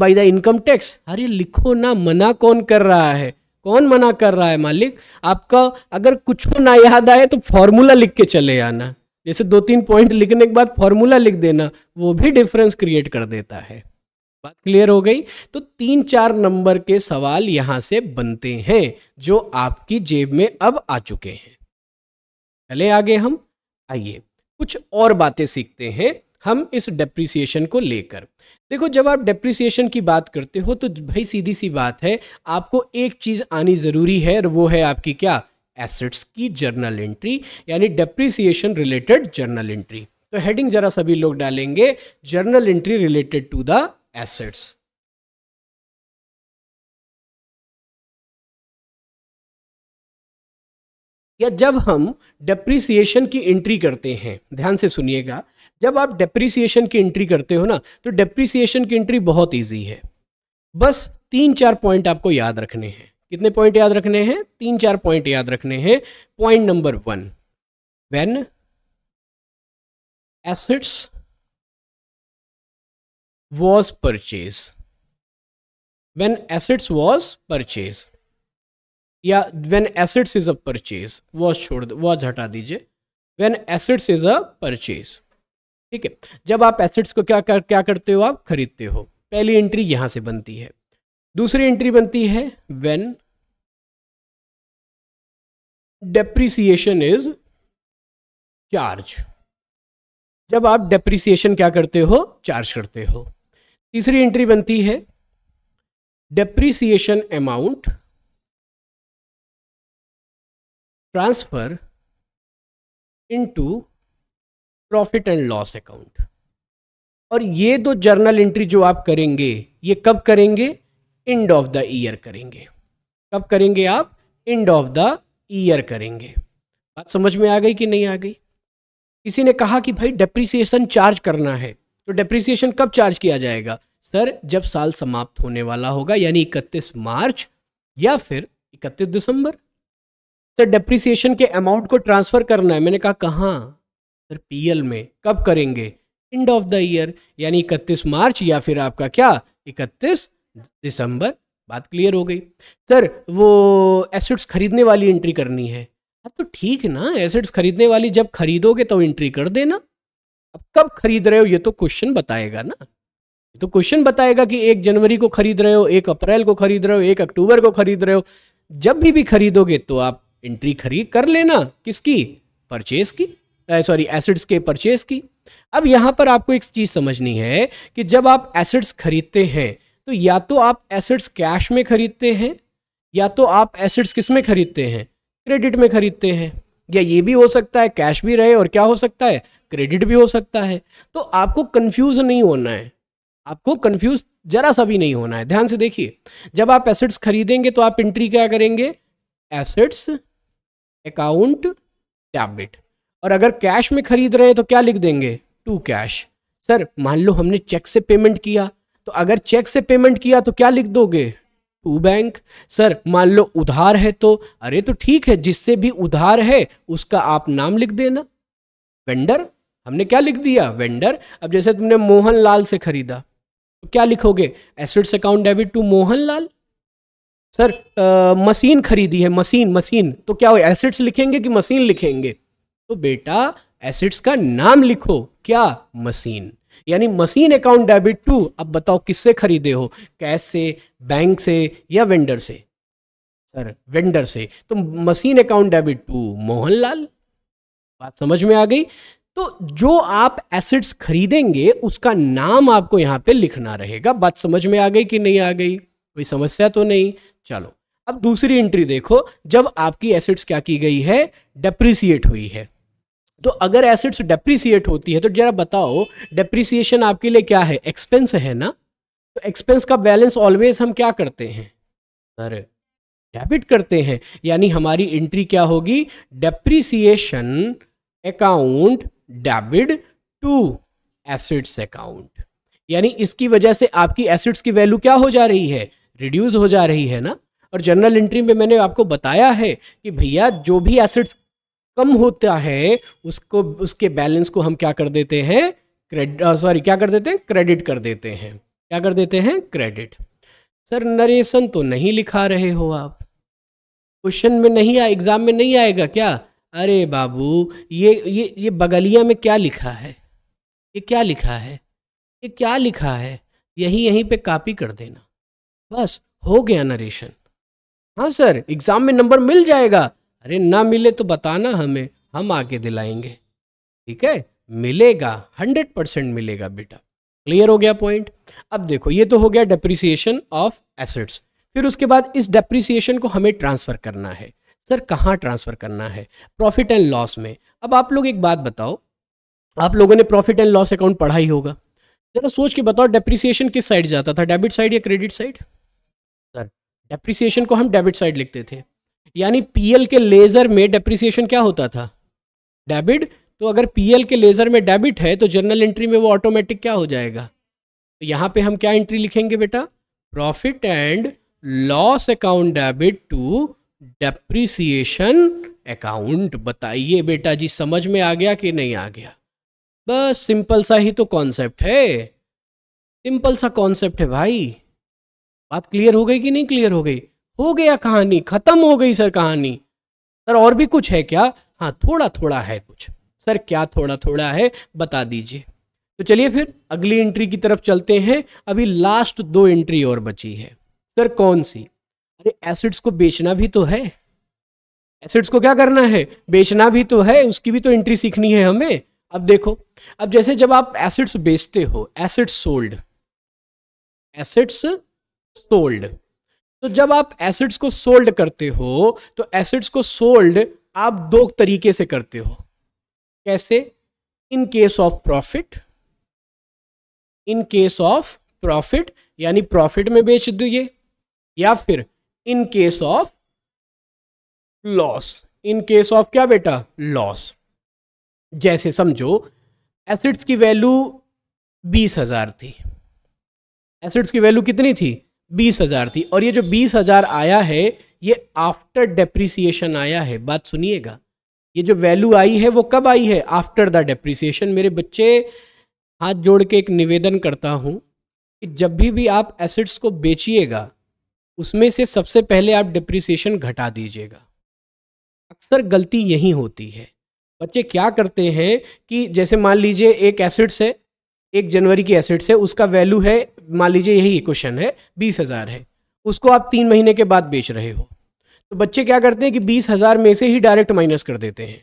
by the income tax अरे लिखो ना मना कौन कर रहा है कौन मना कर रहा है मालिक आपका अगर कुछ ना याद आए तो फॉर्मूला लिख के चले आना जैसे दो तीन पॉइंट लिखने के बाद फॉर्मूला लिख देना वो भी डिफरेंस क्रिएट कर देता है बात क्लियर हो गई तो तीन चार नंबर के सवाल यहां से बनते हैं जो आपकी जेब में अब आ चुके हैं चले आगे हम आइए कुछ और बातें सीखते हैं हम इस डेप्रिसिएशन को लेकर देखो जब आप डेप्रिसिएशन की बात करते हो तो भाई सीधी सी बात है आपको एक चीज़ आनी ज़रूरी है वो है आपकी क्या एसेट्स की जर्नल एंट्री यानी डेप्रिसिएशन रिलेटेड जर्नल एंट्री तो हेडिंग जरा सभी लोग डालेंगे journal entry related to the assets या जब हम डेप्रिसिएशन की एंट्री करते हैं ध्यान से सुनिएगा जब आप डेप्रिसिएशन की एंट्री करते हो ना तो डेप्रिसिएशन की एंट्री बहुत ईजी है बस तीन चार पॉइंट आपको याद रखने हैं कितने पॉइंट याद रखने हैं तीन चार पॉइंट याद रखने हैं point number one when assets was purchase when assets was purchase या when assets is a purchase was छोड़ दो वॉज हटा दीजिए when assets is a purchase ठीक है जब आप एसेट्स को क्या कर, क्या करते हो आप खरीदते हो पहली एंट्री यहां से बनती है दूसरी एंट्री बनती है वेन डेप्रिसिएशन इज चार्ज जब आप डेप्रिसिएशन क्या करते हो चार्ज करते हो तीसरी एंट्री बनती है depreciation amount transfer into profit and loss account और ये दो जर्नल एंट्री जो आप करेंगे ये कब करेंगे एंड ऑफ द ईयर करेंगे कब करेंगे आप एंड ऑफ द ईयर करेंगे बात समझ में आ गई कि नहीं आ गई किसी ने कहा कि भाई डेप्रिसिएशन चार्ज करना है तो डेप्रिसिएशन कब चार्ज किया जाएगा सर जब साल समाप्त होने वाला होगा यानी इकतीस मार्च या फिर इकतीस दिसंबर सर डेप्रिसिएशन के अमाउंट को ट्रांसफ़र करना है मैंने कहा कहाँ सर पीएल में कब करेंगे एंड ऑफ द ईयर यानी इकतीस मार्च या फिर आपका क्या इकतीस दिसंबर बात क्लियर हो गई सर वो एसेट्स खरीदने वाली एंट्री करनी है अब तो ठीक है ना एसेट्स खरीदने वाली जब खरीदोगे तो एंट्री कर देना अब कब खरीद रहे हो ये तो क्वेश्चन बताएगा ना ये तो क्वेश्चन बताएगा कि एक जनवरी को खरीद रहे हो एक अप्रैल को खरीद रहे हो एक अक्टूबर को खरीद रहे हो जब भी भी खरीदोगे तो आप एंट्री खरीद कर लेना किसकी परचेज की सॉरी एसिड्स के परचेज की अब यहाँ पर आपको एक चीज़ समझनी है कि जब आप एसिड्स खरीदते हैं तो या तो आप एसेट्स कैश में खरीदते हैं या तो आप एसेट्स किस में खरीदते हैं क्रेडिट में खरीदते हैं या ये भी हो सकता है कैश भी रहे और क्या हो सकता है क्रेडिट भी हो सकता है तो आपको कंफ्यूज नहीं होना है आपको कंफ्यूज जरा सा भी नहीं होना है ध्यान से देखिए जब आप एसेट्स खरीदेंगे तो आप एंट्री क्या करेंगे एसेट्स अकाउंट डेबिट और अगर कैश में खरीद रहे हैं तो क्या लिख देंगे टू कैश सर मान लो हमने चेक से पेमेंट किया तो अगर चेक से पेमेंट किया तो क्या लिख दोगे टू बैंक सर मान लो उधार है तो अरे तो ठीक है जिससे भी उधार है उसका आप नाम लिख देना वेंडर हमने क्या लिख दिया वेंडर अब जैसे तुमने मोहन लाल से खरीदा तो क्या लिखोगे assets account debit to Mohan Lal sir आ, मशीन खरीदी है मशीन मशीन तो क्या हो एसेट्स लिखेंगे कि मशीन लिखेंगे तो बेटा एसेट्स का नाम लिखो क्या मशीन यानी मशीन अकाउंट डेबिट टू अब बताओ किससे खरीदे हो कैश से बैंक से या वेंडर से सर वेंडर से तो machine account debit to Mohanlal बात समझ में आ गई तो जो आप एसेट्स खरीदेंगे उसका नाम आपको यहां पे लिखना रहेगा बात समझ में आ गई कि नहीं आ गई कोई समस्या तो नहीं चलो अब दूसरी एंट्री देखो जब आपकी एसेट्स क्या की गई है डेप्रिसिएट हुई है तो अगर एसेट्स डेप्रिसिएट होती है तो जरा बताओ डेप्रिसिएशन आपके लिए क्या है एक्सपेंस है ना तो एक्सपेंस का बैलेंस ऑलवेज हम क्या करते हैं सर डेबिट करते हैं यानी हमारी एंट्री क्या होगी depreciation account debit to assets account यानी इसकी वजह से आपकी एसेट्स की वैल्यू क्या हो जा रही है रिड्यूस हो जा रही है ना और जनरल एंट्री में मैंने आपको बताया है कि भैया जो भी एसेट्स कम होता है उसको उसके बैलेंस को हम क्या कर देते हैं क्रेडिट सॉरी क्या कर देते हैं क्रेडिट कर देते हैं क्या कर देते हैं क्रेडिट सर नरेशन तो नहीं लिखा रहे हो आप क्वेश्चन में नहीं आए एग्जाम में नहीं आएगा क्या अरे बाबू ये ये ये बगलिया में क्या लिखा है ये क्या लिखा है ये क्या लिखा है यही यहीं पे कॉपी कर देना बस हो गया नरेशन हाँ सर एग्जाम में नंबर मिल जाएगा अरे ना मिले तो बताना हमें हम आके दिलाएंगे ठीक है मिलेगा हंड्रेड परसेंट मिलेगा बेटा क्लियर हो गया पॉइंट अब देखो ये तो हो गया डेप्रिसिएशन ऑफ एसेट्स फिर उसके बाद इस डेप्रिसिएशन को हमें ट्रांसफ़र करना है सर कहाँ ट्रांसफ़र करना है प्रॉफिट एंड लॉस में अब आप लोग एक बात बताओ आप लोगों ने प्रॉफिट एंड लॉस अकाउंट पढ़ा ही होगा जरा सोच के बताओ डेप्रिसिएशन किस साइड जाता था डेबिट साइड या क्रेडिट साइड सर डेप्रिसिएशन को हम डेबिट साइड लिखते थे यानी पीएल के लेज़र में डेप्रिसिएशन क्या होता था डेबिट तो अगर पीएल के लेज़र में डेबिट है तो जर्नल एंट्री में वो ऑटोमेटिक क्या हो जाएगा तो यहां पे हम क्या एंट्री लिखेंगे बेटा profit and loss account debit to depreciation account बताइए बेटा जी समझ में आ गया कि नहीं आ गया बस सिंपल सा ही तो कॉन्सेप्ट है सिंपल सा कॉन्सेप्ट है भाई बात क्लियर हो गई कि नहीं क्लियर हो गई हो गया कहानी खत्म हो गई सर कहानी सर और भी कुछ है क्या हाँ थोड़ा थोड़ा है कुछ सर क्या थोड़ा थोड़ा है बता दीजिए तो चलिए फिर अगली एंट्री की तरफ चलते हैं अभी लास्ट दो एंट्री और बची है सर कौन सी अरे एसिड्स को बेचना भी तो है एसिड्स को क्या करना है बेचना भी तो है उसकी भी तो एंट्री सीखनी है हमें अब देखो अब जैसे जब आप एसिड्स बेचते हो एसिड्स सोल्ड एसिड्स सोल्ड तो जब आप एसिड्स को सोल्ड करते हो तो एसिड्स को सोल्ड आप दो तरीके से करते हो कैसे in case of profit in case of profit यानी प्रॉफिट में बेच दिए या फिर in case of loss in case of क्या बेटा लॉस जैसे समझो एसिड्स की वैल्यू बीस हजार थी एसिड्स की वैल्यू कितनी थी बीस हजार थी और ये जो बीस हजार आया है ये आफ्टर डेप्रिसिएशन आया है बात सुनिएगा ये जो वैल्यू आई है वो कब आई है आफ्टर द डेप्रिसिएशन मेरे बच्चे हाथ जोड़ के एक निवेदन करता हूँ कि जब भी भी आप एसेट्स को बेचिएगा उसमें से सबसे पहले आप डिप्रिसिएशन घटा दीजिएगा अक्सर गलती यही होती है बच्चे क्या करते हैं कि जैसे मान लीजिए एक एसेट्स है एक जनवरी की एसेट्स है उसका वैल्यू है मान लीजिए यही क्वेश्चन है बीस हज़ार है उसको आप तीन महीने के बाद बेच रहे हो तो बच्चे क्या करते हैं कि बीस हज़ार में से ही डायरेक्ट माइनस कर देते हैं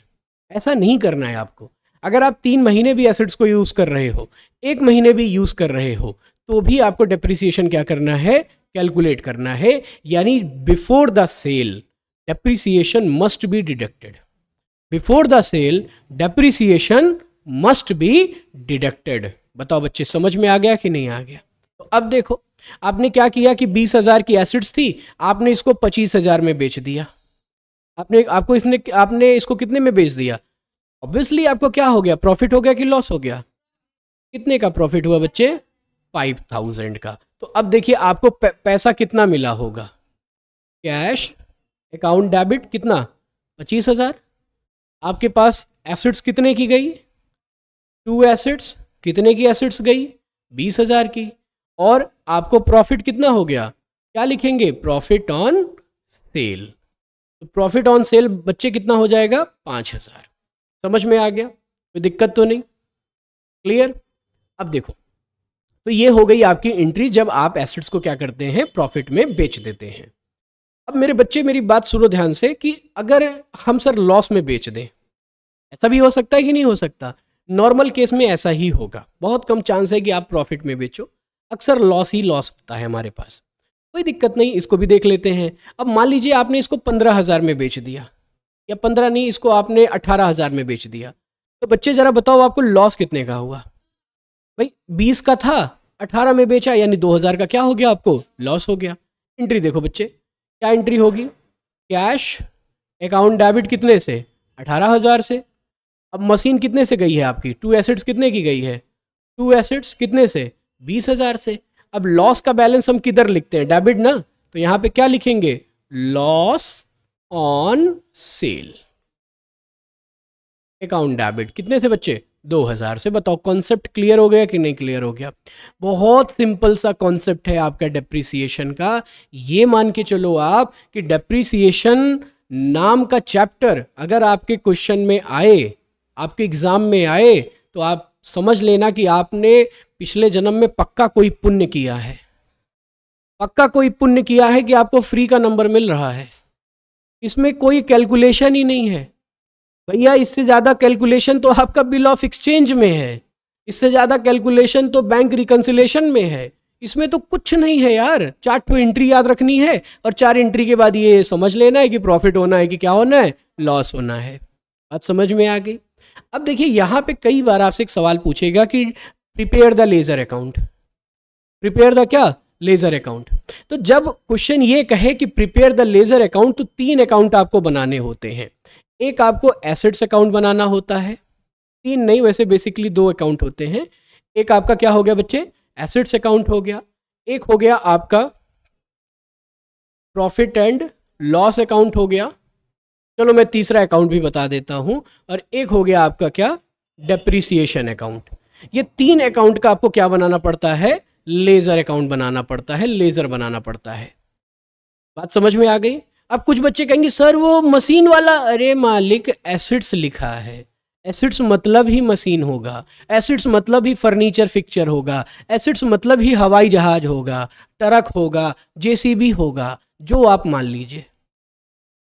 ऐसा नहीं करना है आपको अगर आप तीन महीने भी एसेट्स को यूज़ कर रहे हो एक महीने भी यूज़ कर रहे हो तो भी आपको डेप्रिसिएशन क्या करना है कैलकुलेट करना है यानी before the sale depreciation must be deducted before the sale depreciation must be deducted बताओ बच्चे समझ में आ गया कि नहीं आ गया तो अब देखो आपने क्या किया कि बीस हजार की एसिड्स थी आपने इसको पच्चीस हजार में बेच दिया आपने आपको इसने आपने इसको कितने में बेच दिया ऑब्वियसली आपको क्या हो गया प्रॉफिट हो गया कि लॉस हो गया कितने का प्रॉफिट हुआ बच्चे फाइव थाउजेंड का तो अब देखिए आपको पैसा कितना मिला होगा कैश अकाउंट डेबिट कितना पच्चीस हजार आपके पास एसेट्स कितने की गई टू एसेट्स कितने की एसेट्स गई बीस हजार की और आपको प्रॉफिट कितना हो गया क्या लिखेंगे प्रॉफिट ऑन सेल तो प्रॉफिट ऑन सेल बच्चे कितना हो जाएगा पाँच हजार समझ में आ गया कोई दिक्कत तो नहीं क्लियर अब देखो तो ये हो गई आपकी एंट्री जब आप एसेट्स को क्या करते हैं प्रॉफिट में बेच देते हैं अब मेरे बच्चे मेरी बात सुनो ध्यान से कि अगर हम सर लॉस में बेच दें ऐसा भी हो सकता है कि नहीं हो सकता नॉर्मल केस में ऐसा ही होगा बहुत कम चांस है कि आप प्रॉफिट में बेचो अक्सर लॉस ही लॉस होता है हमारे पास कोई दिक्कत नहीं इसको भी देख लेते हैं अब मान लीजिए आपने इसको पंद्रह हज़ार में बेच दिया या पंद्रह नहीं इसको आपने अठारह हज़ार में बेच दिया तो बच्चे ज़रा बताओ आपको लॉस कितने का हुआ भाई बीस का था अठारह में बेचा यानी दो हज़ार का क्या हो गया आपको लॉस हो गया एंट्री देखो बच्चे क्या एंट्री होगी कैश अकाउंट डेबिट कितने से अठारह हज़ार से अब मशीन कितने से गई है आपकी टू एसेट्स कितने की गई है टू एसेट्स कितने से बीस हज़ार से अब लॉस का बैलेंस हम किधर लिखते हैं डेबिट ना तो यहां पे क्या लिखेंगे loss on sale account debit कितने से बच्चे दो हज़ार से बताओ कॉन्सेप्ट क्लियर हो गया कि नहीं क्लियर हो गया बहुत सिंपल सा कॉन्सेप्ट है आपका डेप्रिसिएशन का ये मान के चलो आप कि डेप्रिसिएशन नाम का चैप्टर अगर आपके क्वेश्चन में आए आपके एग्ज़ाम में आए तो आप समझ लेना कि आपने पिछले जन्म में पक्का कोई पुण्य किया है पक्का कोई पुण्य किया है कि आपको फ्री का नंबर मिल रहा है इसमें कोई कैलकुलेशन ही नहीं है भैया इससे ज़्यादा कैलकुलेशन तो आपका बिल ऑफ एक्सचेंज में है इससे ज़्यादा कैलकुलेशन तो बैंक रिकन्सिलेशन में है इसमें तो कुछ नहीं है यार चार टू एंट्री याद रखनी है और चार एंट्री के बाद ये समझ लेना है कि प्रॉफिट होना है कि क्या होना है लॉस होना है बात समझ में आ गई अब देखिए यहाँ पे कई बार आपसे एक सवाल पूछेगा कि prepare the ledger account prepare the क्या लेज़र अकाउंट तो जब क्वेश्चन ये कहे कि प्रिपेयर द लेज़र अकाउंट तो तीन अकाउंट आपको बनाने होते हैं एक आपको एसेट्स अकाउंट बनाना होता है तीन नहीं वैसे बेसिकली दो अकाउंट होते हैं एक आपका क्या हो गया बच्चे एसेट्स अकाउंट हो गया एक हो गया आपका प्रॉफिट एंड लॉस अकाउंट हो गया चलो मैं तीसरा अकाउंट भी बता देता हूं और एक हो गया आपका क्या डेप्रिसिएशन अकाउंट ये तीन अकाउंट का आपको क्या बनाना पड़ता है लेज़र अकाउंट बनाना पड़ता है लेज़र बनाना पड़ता है बात समझ में आ गई अब कुछ बच्चे कहेंगे सर वो मशीन वाला अरे मालिक एसिड्स लिखा है एसिड्स मतलब ही मशीन होगा एसिड्स मतलब ही फर्नीचर फिक्चर होगा एसिड्स मतलब ही हवाई जहाज होगा ट्रक होगा जेसीबी होगा जो आप मान लीजिए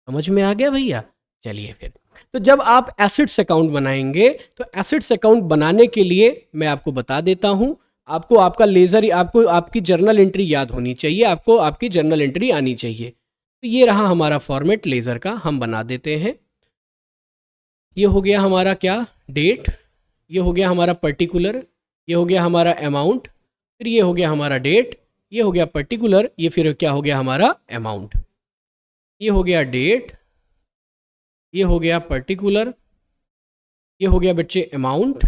समझ में आ गया भैया चलिए फिर तो जब आप एसिड्स अकाउंट बनाएंगे तो एसिड्स अकाउंट बनाने के लिए मैं आपको बता देता हूँ आपको आपका लेज़र आपको आपकी जर्नल एंट्री याद होनी चाहिए आपको आपकी जर्नल एंट्री आनी चाहिए तो ये रहा हमारा फॉर्मेट लेज़र का हम बना देते हैं ये हो गया हमारा क्या डेट ये हो गया हमारा पर्टिकुलर ये हो गया हमारा अमाउंट फिर ये हो गया हमारा डेट ये हो गया पर्टिकुलर ये फिर क्या हो गया हमारा अमाउंट ये हो गया डेट ये हो गया पर्टिकुलर ये हो गया बच्चे अमाउंट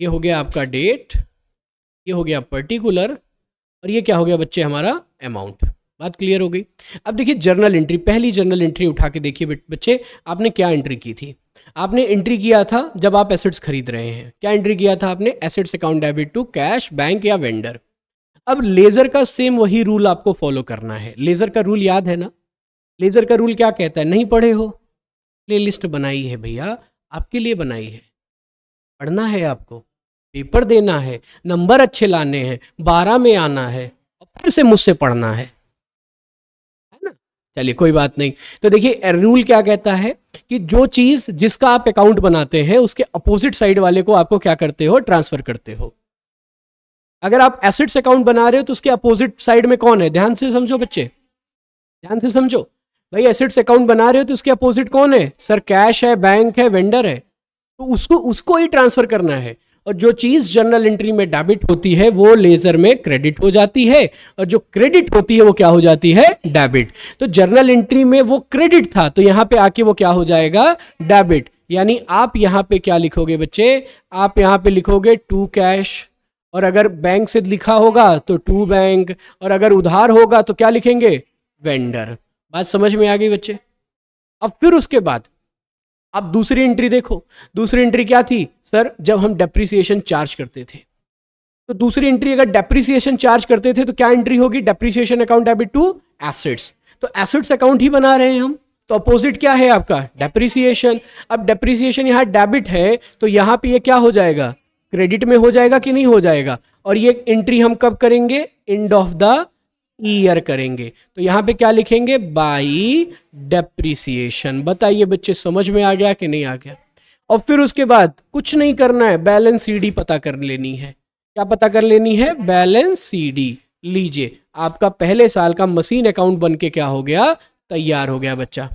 ये हो गया आपका डेट ये हो गया पर्टिकुलर और ये क्या हो गया बच्चे हमारा अमाउंट बात क्लियर हो गई अब देखिए जर्नल एंट्री पहली जर्नल एंट्री उठा के देखिए बच्चे आपने क्या एंट्री की थी आपने एंट्री किया था जब आप एसेट्स खरीद रहे हैं क्या एंट्री किया था आपने assets account debit to cash bank या वेंडर अब लेजर का सेम वही रूल आपको फॉलो करना है लेजर का रूल याद है ना लेज़र का रूल क्या कहता है नहीं पढ़े हो प्ले लिस्ट बनाई है भैया आपके लिए बनाई है पढ़ना है आपको पेपर देना है नंबर अच्छे लाने हैं बारह में आना है और फिर से मुझसे पढ़ना है है ना चलिए कोई बात नहीं तो देखिए रूल क्या कहता है कि जो चीज़ जिसका आप अकाउंट बनाते हैं उसके अपोजिट साइड वाले को आपको क्या करते हो ट्रांसफर करते हो अगर आप एसेट्स अकाउंट बना रहे हो तो उसके अपोजिट साइड में कौन है ध्यान से समझो बच्चे ध्यान से समझो भाई एसेट्स अकाउंट बना रहे हो तो उसके अपोजिट कौन है सर कैश है बैंक है वेंडर है तो उसको उसको ही ट्रांसफर करना है और जो चीज़ जर्नल एंट्री में डेबिट होती है वो लेजर में क्रेडिट हो जाती है और जो क्रेडिट होती है वो क्या हो जाती है डेबिट तो जर्नल एंट्री में वो क्रेडिट था तो यहाँ पे आके वो क्या हो जाएगा डेबिट यानी आप यहाँ पे क्या लिखोगे बच्चे आप यहाँ पे लिखोगे टू कैश और अगर बैंक से लिखा होगा तो टू बैंक और अगर उधार होगा तो क्या लिखेंगे वेंडर बात समझ में आ गई बच्चे अब फिर उसके बाद अब दूसरी एंट्री देखो दूसरी एंट्री क्या थी सर जब हम डेप्रिसिएशन चार्ज करते थे तो दूसरी एंट्री अगर डेप्रिसिएशन चार्ज करते थे तो क्या एंट्री होगी depreciation account debit to assets तो एसेट्स अकाउंट ही बना रहे हैं हम तो अपोजिट क्या है आपका डेप्रिसिएशन अब डेप्रिसिएशन यहाँ डेबिट है तो यहाँ पे ये क्या हो जाएगा क्रेडिट में हो जाएगा कि नहीं हो जाएगा और ये एंट्री हम कब करेंगे एंड ऑफ द ईयर करेंगे तो यहां पे क्या लिखेंगे बाई डेप्रिसिएशन बताइए बच्चे समझ में आ गया कि नहीं आ गया और फिर उसके बाद कुछ नहीं करना है बैलेंस सीडी पता कर लेनी है क्या पता कर लेनी है बैलेंस सीडी लीजिए आपका पहले साल का मशीन अकाउंट बन के क्या हो गया तैयार हो गया बच्चा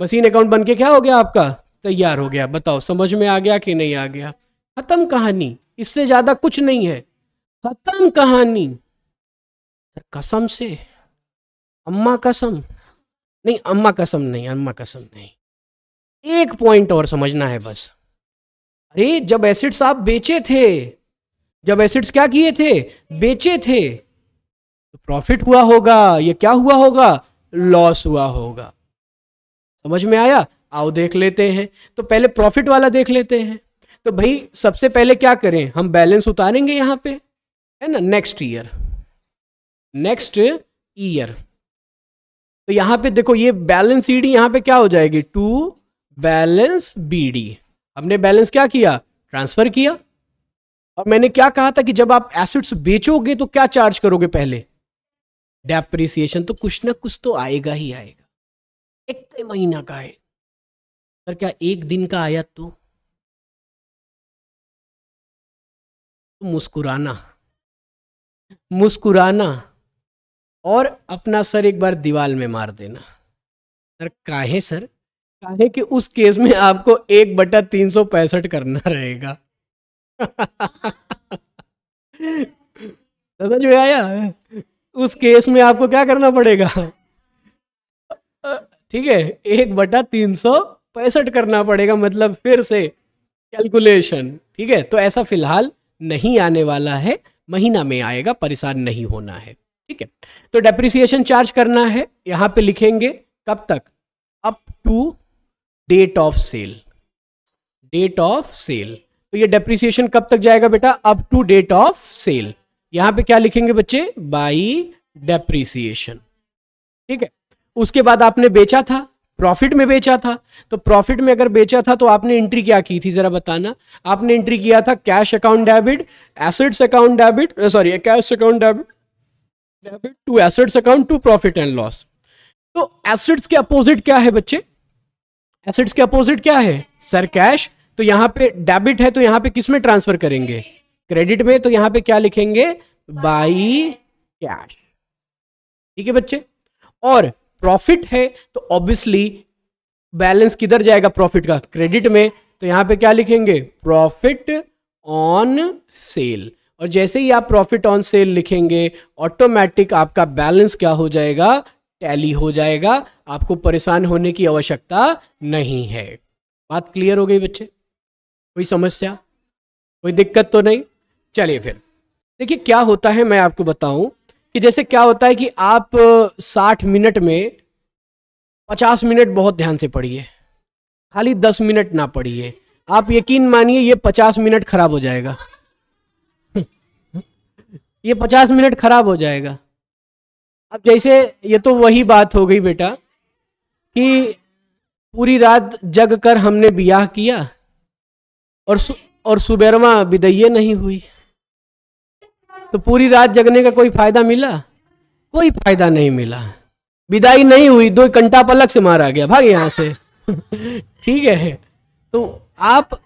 मशीन अकाउंट बन के क्या हो गया आपका तैयार हो गया बताओ समझ में आ गया कि नहीं आ गया खत्म कहानी इससे ज्यादा कुछ नहीं है खत्म कहानी कसम से अम्मा कसम नहीं अम्मा कसम नहीं अम्मा कसम नहीं एक पॉइंट और समझना है बस अरे जब एसिड्स आप बेचे थे जब एसिड्स क्या किए थे बेचे थे तो प्रॉफिट हुआ होगा या क्या हुआ होगा लॉस हुआ होगा समझ में आया आओ देख लेते हैं तो पहले प्रॉफिट वाला देख लेते हैं तो भाई सबसे पहले क्या करें हम बैलेंस उतारेंगे यहां पे है ना नेक्स्ट ईयर नेक्स्ट ईयर तो यहां पे देखो ये बैलेंस ई डी पे क्या हो जाएगी टू बैलेंस बी डी हमने बैलेंस क्या किया ट्रांसफर किया और मैंने क्या कहा था कि जब आप एसेट्स बेचोगे तो क्या चार्ज करोगे पहले डेप्रिसिएशन तो कुछ ना कुछ तो आएगा ही आएगा एक तो महीना का है सर क्या एक दिन का आया तो, तो मुस्कुराना मुस्कुराना और अपना सर एक बार दीवार में मार देना सर काहे सर काहे कि उस केस में आपको एक बटा तीन सौ पैंसठ करना रहेगा समझ में आया उस केस में आपको क्या करना पड़ेगा ठीक है एक बटा तीन सौ पैंसठ करना पड़ेगा मतलब फिर से कैलकुलेशन ठीक है तो ऐसा फिलहाल नहीं आने वाला है महीना में आएगा परेशान नहीं होना है ठीक है तो डेप्रिसिएशन चार्ज करना है यहां पे लिखेंगे कब तक up to date of sale date of sale तो ये डेप्रिसिएशन कब तक जाएगा बेटा up to date of sale यहां पे क्या लिखेंगे बच्चे बाई डेप्रिसिएशन ठीक है उसके बाद आपने बेचा था प्रॉफिट में बेचा था तो प्रॉफिट में अगर बेचा था तो आपने एंट्री क्या की थी जरा बताना आपने एंट्री किया था cash account debit assets account debit sorry cash account debit debit to assets account to profit and loss तो एसेट्स के अपोजिट क्या है बच्चे एसेट्स के अपोजिट क्या है सर कैश तो यहाँ पे डेबिट है तो यहां पे किस में ट्रांसफर करेंगे क्रेडिट में तो यहां पे क्या लिखेंगे बाई कैश ठीक है बच्चे और प्रॉफिट है तो ऑब्वियसली बैलेंस किधर जाएगा प्रॉफिट का क्रेडिट में तो यहाँ पे क्या लिखेंगे प्रॉफिट ऑन सेल और जैसे ही आप प्रॉफिट ऑन सेल लिखेंगे ऑटोमेटिक आपका बैलेंस क्या हो जाएगा टैली हो जाएगा आपको परेशान होने की आवश्यकता नहीं है बात क्लियर हो गई बच्चे कोई समस्या कोई दिक्कत तो नहीं चलिए फिर देखिए क्या होता है मैं आपको बताऊं कि जैसे क्या होता है कि आप 60 मिनट में 50 मिनट बहुत ध्यान से पढ़िए खाली 10 मिनट ना पढ़िए आप यकीन मानिए ये 50 मिनट खराब हो जाएगा ये पचास मिनट खराब हो जाएगा अब जैसे ये तो वही बात हो गई बेटा कि पूरी रात जग कर हमने ब्याह किया और सु, और सुबेरवा विदैये नहीं हुई तो पूरी रात जगने का कोई फायदा मिला कोई फायदा नहीं मिला विदाई नहीं हुई दो घंटा पलक से मारा गया भाग यहाँ से <laughs> ठीक है तो आप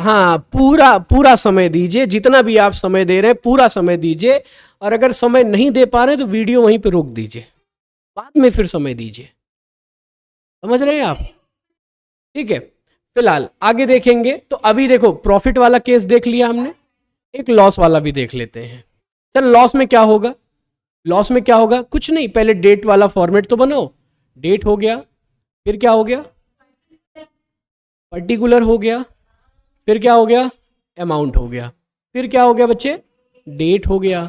हाँ पूरा पूरा समय दीजिए जितना भी आप समय दे रहे हैं पूरा समय दीजिए और अगर समय नहीं दे पा रहे तो वीडियो वहीं पे रोक दीजिए बाद में फिर समय दीजिए समझ रहे हैं आप ठीक है फिलहाल आगे देखेंगे तो अभी देखो प्रॉफिट वाला केस देख लिया हमने एक लॉस वाला भी देख लेते हैं सर लॉस में क्या होगा लॉस में क्या होगा कुछ नहीं पहले डेट वाला फॉर्मेट तो बनाओ डेट हो गया फिर क्या हो गया पर्टिकुलर हो गया फिर क्या हो गया अमाउंट हो गया फिर क्या हो गया बच्चे डेट हो गया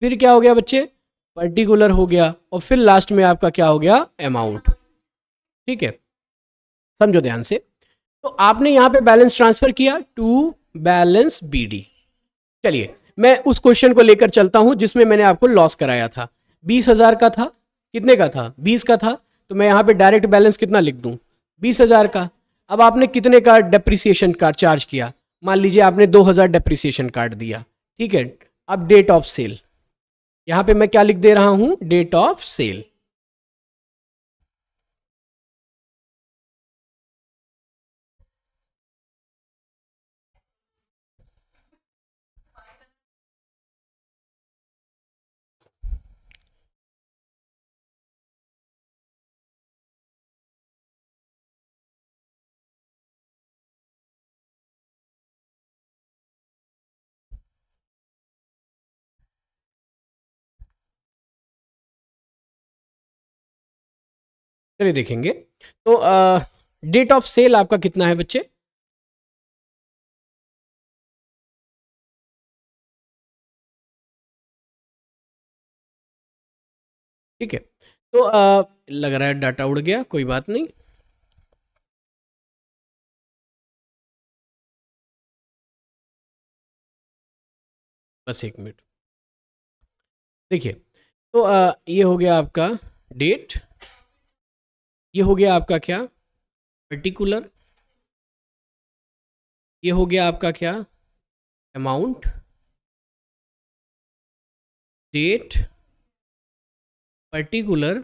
फिर क्या हो गया बच्चे पर्टिकुलर हो गया और फिर लास्ट में आपका क्या हो गया अमाउंट ठीक है समझो ध्यान से तो आपने यहां पे बैलेंस ट्रांसफर किया टू बैलेंस बीडी चलिए मैं उस क्वेश्चन को लेकर चलता हूं जिसमें मैंने आपको लॉस कराया था बीस हजार का था कितने का था बीस का था तो मैं यहां पे डायरेक्ट बैलेंस कितना लिख दू बीस हजार का अब आपने कितने का डेप्रिसिएशन कार्ड चार्ज किया मान लीजिए आपने 2000 डेप्रिसिएशन कार्ड दिया ठीक है अब डेट ऑफ सेल यहाँ पे मैं क्या लिख दे रहा हूँ डेट ऑफ सेल चलिए देखेंगे तो डेट ऑफ सेल आपका कितना है बच्चे ठीक है तो आ, लग रहा है डाटा उड़ गया कोई बात नहीं बस एक मिनट देखिए तो आ, ये हो गया आपका डेट ये हो गया आपका क्या पर्टिकुलर ये हो गया आपका क्या अमाउंट डेट पर्टिकुलर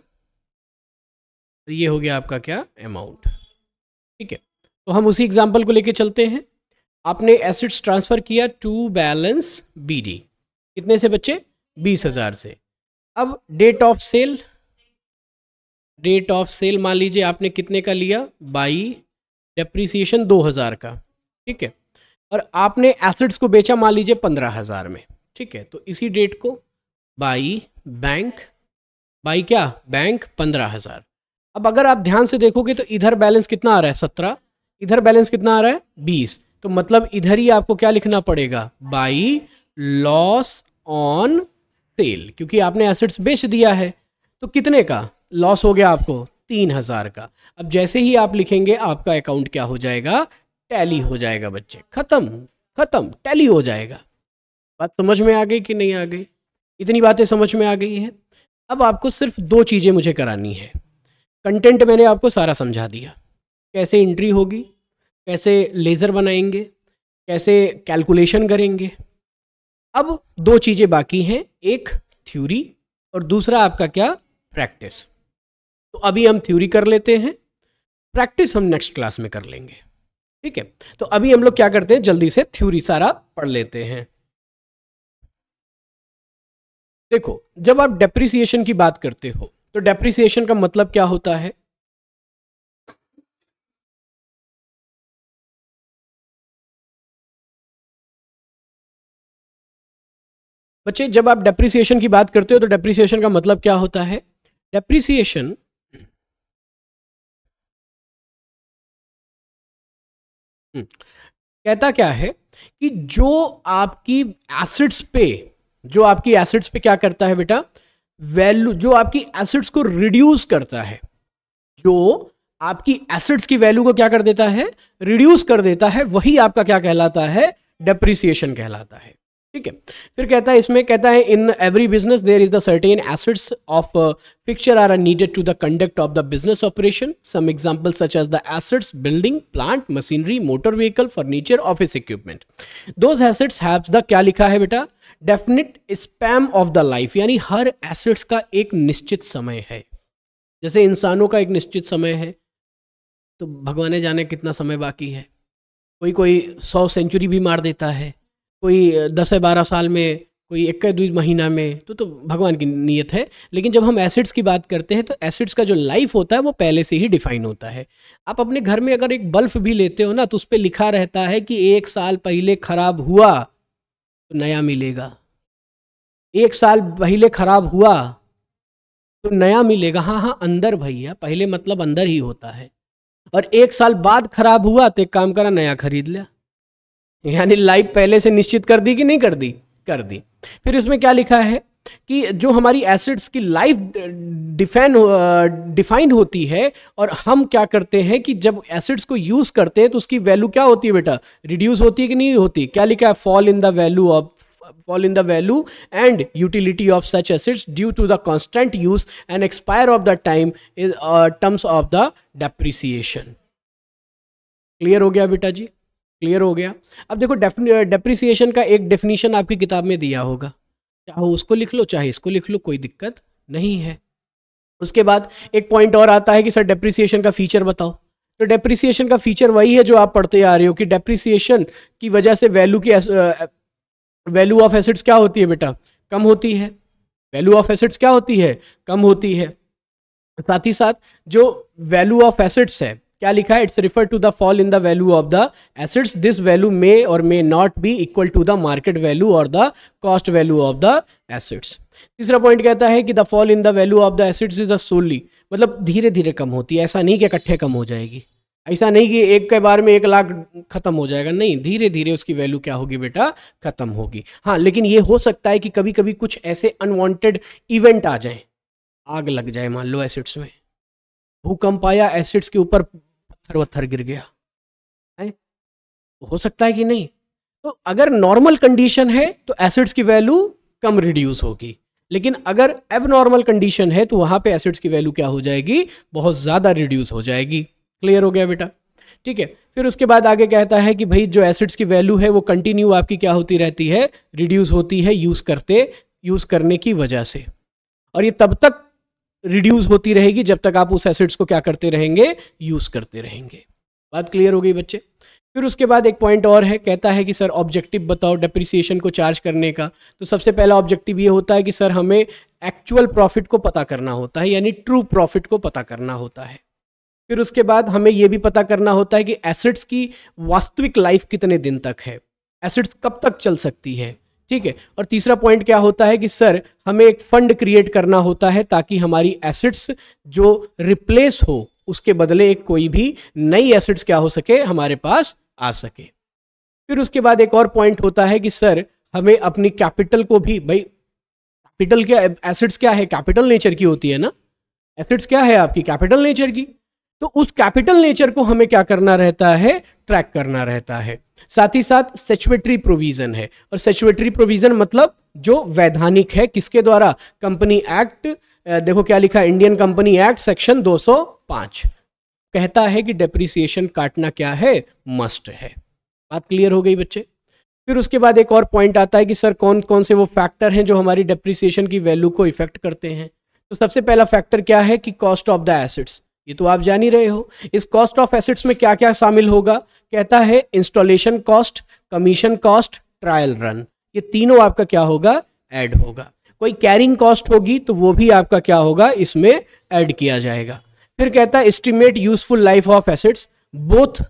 ये हो गया आपका क्या अमाउंट ठीक है तो हम उसी एग्जाम्पल को लेके चलते हैं आपने एसिड्स ट्रांसफ़र किया टू बैलेंस बीडी कितने से बच्चे बीस हज़ार से अब date of sale date of sale मान लीजिए आपने कितने का लिया बाई डेप्रिसिएशन दो हज़ार का ठीक है और आपने एसेट्स को बेचा मान लीजिए पंद्रह हज़ार में ठीक है तो इसी डेट को बाई बैंक बाई क्या बैंक पंद्रह हज़ार अब अगर आप ध्यान से देखोगे तो इधर बैलेंस कितना आ रहा है सत्रह इधर बैलेंस कितना आ रहा है बीस तो मतलब इधर ही आपको क्या लिखना पड़ेगा बाई लॉस ऑन सेल क्योंकि आपने एसेट्स बेच दिया है तो कितने का लॉस हो गया आपको तीन हज़ार का अब जैसे ही आप लिखेंगे आपका अकाउंट क्या हो जाएगा टैली हो जाएगा बच्चे ख़त्म ख़त्म टैली हो जाएगा बात समझ में आ गई कि नहीं आ गई इतनी बातें समझ में आ गई है अब आपको सिर्फ दो चीज़ें मुझे करानी है कंटेंट मैंने आपको सारा समझा दिया कैसे एंट्री होगी कैसे लेज़र बनाएंगे कैसे कैलकुलेशन करेंगे अब दो चीज़ें बाकी हैं एक थ्योरी और दूसरा आपका क्या प्रैक्टिस तो अभी हम थ्योरी कर लेते हैं प्रैक्टिस हम नेक्स्ट क्लास में कर लेंगे ठीक है तो अभी हम लोग क्या करते हैं जल्दी से थ्योरी सारा पढ़ लेते हैं देखो जब आप डेप्रिसिएशन की बात करते हो तो डेप्रिसिएशन का मतलब क्या होता है बच्चे जब आप डेप्रिसिएशन की बात करते हो तो डेप्रिसिएशन का मतलब क्या होता है डेप्रिसिएशन हम्म। कहता क्या है कि जो आपकी एसिड्स पे जो आपकी एसिड्स पे क्या करता है बेटा वैल्यू जो आपकी एसिड्स को रिड्यूस करता है जो आपकी एसिड्स की वैल्यू को क्या कर देता है रिड्यूस कर देता है वही आपका क्या कहलाता है डेप्रिसिएशन कहलाता है ठीक है फिर कहता है इसमें कहता है in every business there is the certain assets of picture are needed to the conduct of the business operation some example such as the assets building plant machinery motor vehicle furniture office equipment those assets have the क्या लिखा है बेटा definite span of the life यानी हर एसिड्स का एक निश्चित समय है जैसे इंसानों का एक निश्चित समय है तो भगवान जाने कितना समय बाकी है कोई कोई सौ सेंचुरी भी मार देता है कोई दस या बारह साल में कोई इक्कीस दुई महीना में तो तो भगवान की नीयत है लेकिन जब हम एसिड्स की बात करते हैं तो एसिड्स का जो लाइफ होता है वो पहले से ही डिफाइन होता है आप अपने घर में अगर एक बल्ब भी लेते हो ना तो उस पर लिखा रहता है कि एक साल पहले खराब हुआ तो नया मिलेगा एक साल पहले खराब हुआ तो नया मिलेगा हाँ हाँ अंदर भैया पहले मतलब अंदर ही होता है और एक साल बाद खराब हुआ तो एक काम करा नया खरीद लिया यानी लाइफ पहले से निश्चित कर दी कि नहीं कर दी कर दी फिर इसमें क्या लिखा है कि जो हमारी एसिड्स की लाइफ डिफाइन डिफाइंड होती है और हम क्या करते हैं कि जब एसिड्स को यूज़ करते हैं तो उसकी वैल्यू क्या होती है बेटा रिड्यूस होती है कि नहीं होती क्या लिखा है fall in the value of fall in the value and utility of such assets due to the constant use and expire of the time is terms of the depreciation clear हो गया बेटा जी क्लियर हो गया अब देखो डेप्रिसिएशन का एक डेफिनेशन आपकी किताब में दिया होगा चाहे उसको लिख लो चाहे इसको लिख लो कोई दिक्कत नहीं है उसके बाद एक पॉइंट और आता है कि सर डेप्रिसिएशन का फीचर बताओ तो डेप्रिसिएशन का फीचर वही है जो आप पढ़ते आ रहे हो कि डेप्रिसिएशन की वजह से वैल्यू की वैल्यू ऑफ एसेट्स क्या होती है बेटा कम होती है वैल्यू ऑफ एसेट्स क्या होती है कम होती है साथ ही साथ जो वैल्यू ऑफ एसेट्स है क्या लिखा है it's refer to the fall in the value of the assets this value may or may not be equal to the market value or the cost value of the assets तीसरा पॉइंट कहता है कि the fall in the value of the assets is the solely मतलब धीरे धीरे कम होती है ऐसा नहीं कि इकट्ठे कम हो जाएगी ऐसा नहीं कि एक के बारे में एक लाख खत्म हो जाएगा नहीं धीरे धीरे उसकी वैल्यू क्या होगी बेटा खत्म होगी हाँ लेकिन ये हो सकता है कि कभी कभी कुछ ऐसे अनवांटेड इवेंट आ जाए आग लग जाए मान लो एसिड्स में भूकंप आया एसिड्स के ऊपर पत्थर वत्थर गिर गया है हो सकता है कि नहीं तो अगर नॉर्मल कंडीशन है तो एसिड्स की वैल्यू कम रिड्यूस होगी लेकिन अगर एबनॉर्मल कंडीशन है तो वहां पे एसिड्स की वैल्यू क्या हो जाएगी बहुत ज़्यादा रिड्यूस हो जाएगी क्लियर हो गया बेटा ठीक है फिर उसके बाद आगे कहता है कि भाई जो एसिड्स की वैल्यू है वो कंटिन्यू आपकी क्या होती रहती है रिड्यूस होती है यूज़ करते यूज़ करने की वजह से और ये तब तक रिड्यूस होती रहेगी जब तक आप उस एसिड्स को क्या करते रहेंगे यूज़ करते रहेंगे बात क्लियर हो गई बच्चे फिर उसके बाद एक पॉइंट और है कहता है कि सर ऑब्जेक्टिव बताओ डिप्रिसिएशन को चार्ज करने का तो सबसे पहला ऑब्जेक्टिव ये होता है कि सर हमें एक्चुअल प्रॉफिट को पता करना होता है यानी ट्रू प्रॉफिट को पता करना होता है फिर उसके बाद हमें ये भी पता करना होता है कि एसिड्स की वास्तविक लाइफ कितने दिन तक है एसिड्स कब तक चल सकती है ठीक है और तीसरा पॉइंट क्या होता है कि सर हमें एक फंड क्रिएट करना होता है ताकि हमारी एसेट्स जो रिप्लेस हो उसके बदले एक कोई भी नई एसेट्स क्या हो सके हमारे पास आ सके फिर उसके बाद एक और पॉइंट होता है कि सर हमें अपनी कैपिटल को भी भाई कैपिटल क्या एसेट्स क्या है कैपिटल नेचर की होती है ना एसेट्स क्या है आपकी कैपिटल नेचर की तो उस कैपिटल नेचर को हमें क्या करना रहता है ट्रैक करना रहता है साथ ही साथ सेचुएटरी प्रोविजन है और सेचुएटरी प्रोविजन मतलब जो वैधानिक है किसके द्वारा कंपनी एक्ट देखो क्या लिखा इंडियन कंपनी एक्ट सेक्शन 205 कहता है कि डेप्रिसिएशन काटना क्या है मस्ट है बात क्लियर हो गई बच्चे फिर उसके बाद एक और पॉइंट आता है कि सर कौन कौन से वो फैक्टर हैं जो हमारी डेप्रिसिएशन की वैल्यू को इफेक्ट करते हैं तो सबसे पहला फैक्टर क्या है कि कॉस्ट ऑफ द एसिड्स ये तो आप जान ही रहे हो इस कॉस्ट ऑफ एसेट्स में क्या क्या शामिल होगा कहता है installation cost commission cost trial run ये तीनों आपका क्या होगा ऐड होगा कोई कैरिंग कॉस्ट होगी तो वो भी आपका क्या होगा इसमें ऐड किया जाएगा फिर कहता है estimate useful life of assets both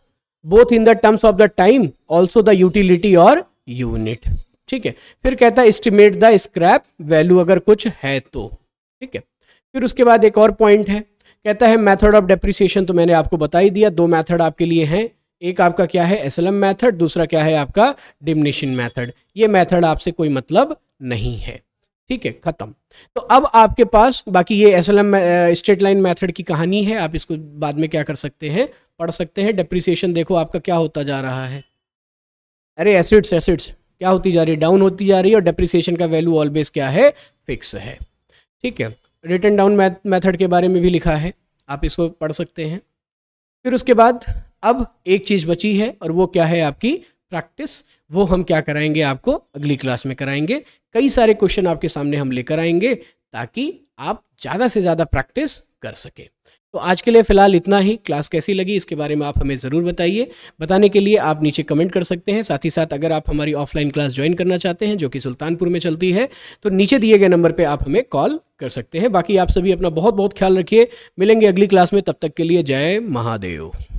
both in the terms of the time also the utility or unit ठीक है फिर कहता है एस्टिमेट द स्क्रैप वैल्यू अगर कुछ है तो ठीक है फिर उसके बाद एक और पॉइंट है कहता है मेथड ऑफ डेप्रिसिएशन तो मैंने आपको बता ही दिया दो मेथड आपके लिए हैं एक आपका क्या है एस एल मेथड दूसरा क्या है आपका डिमनेशन मेथड ये मेथड आपसे कोई मतलब नहीं है ठीक है ख़त्म तो अब आपके पास बाकी ये S L M straight line method की कहानी है आप इसको बाद में क्या कर सकते हैं पढ़ सकते हैं डेप्रिसिएशन देखो आपका क्या होता जा रहा है अरे एसिड्स एसिड्स क्या होती जा रही है डाउन होती जा रही है और डेप्रिसिएशन का वैल्यू ऑलवेज क्या है फिक्स है ठीक है रिटर्न डाउन मैथड के बारे में भी लिखा है आप इसको पढ़ सकते हैं फिर उसके बाद अब एक चीज़ बची है और वो क्या है आपकी प्रैक्टिस वो हम क्या कराएंगे आपको अगली क्लास में कराएंगे कई सारे क्वेश्चन आपके सामने हम लेकर आएंगे ताकि आप ज़्यादा से ज़्यादा प्रैक्टिस कर सकें तो आज के लिए फ़िलहाल इतना ही क्लास कैसी लगी इसके बारे में आप हमें ज़रूर बताइए बताने के लिए आप नीचे कमेंट कर सकते हैं साथ ही साथ अगर आप हमारी ऑफलाइन क्लास ज्वाइन करना चाहते हैं जो कि सुल्तानपुर में चलती है तो नीचे दिए गए नंबर पर आप हमें कॉल कर सकते हैं बाकी आप सभी अपना बहुत बहुत ख्याल रखिए मिलेंगे अगली क्लास में तब तक के लिए जय महादेव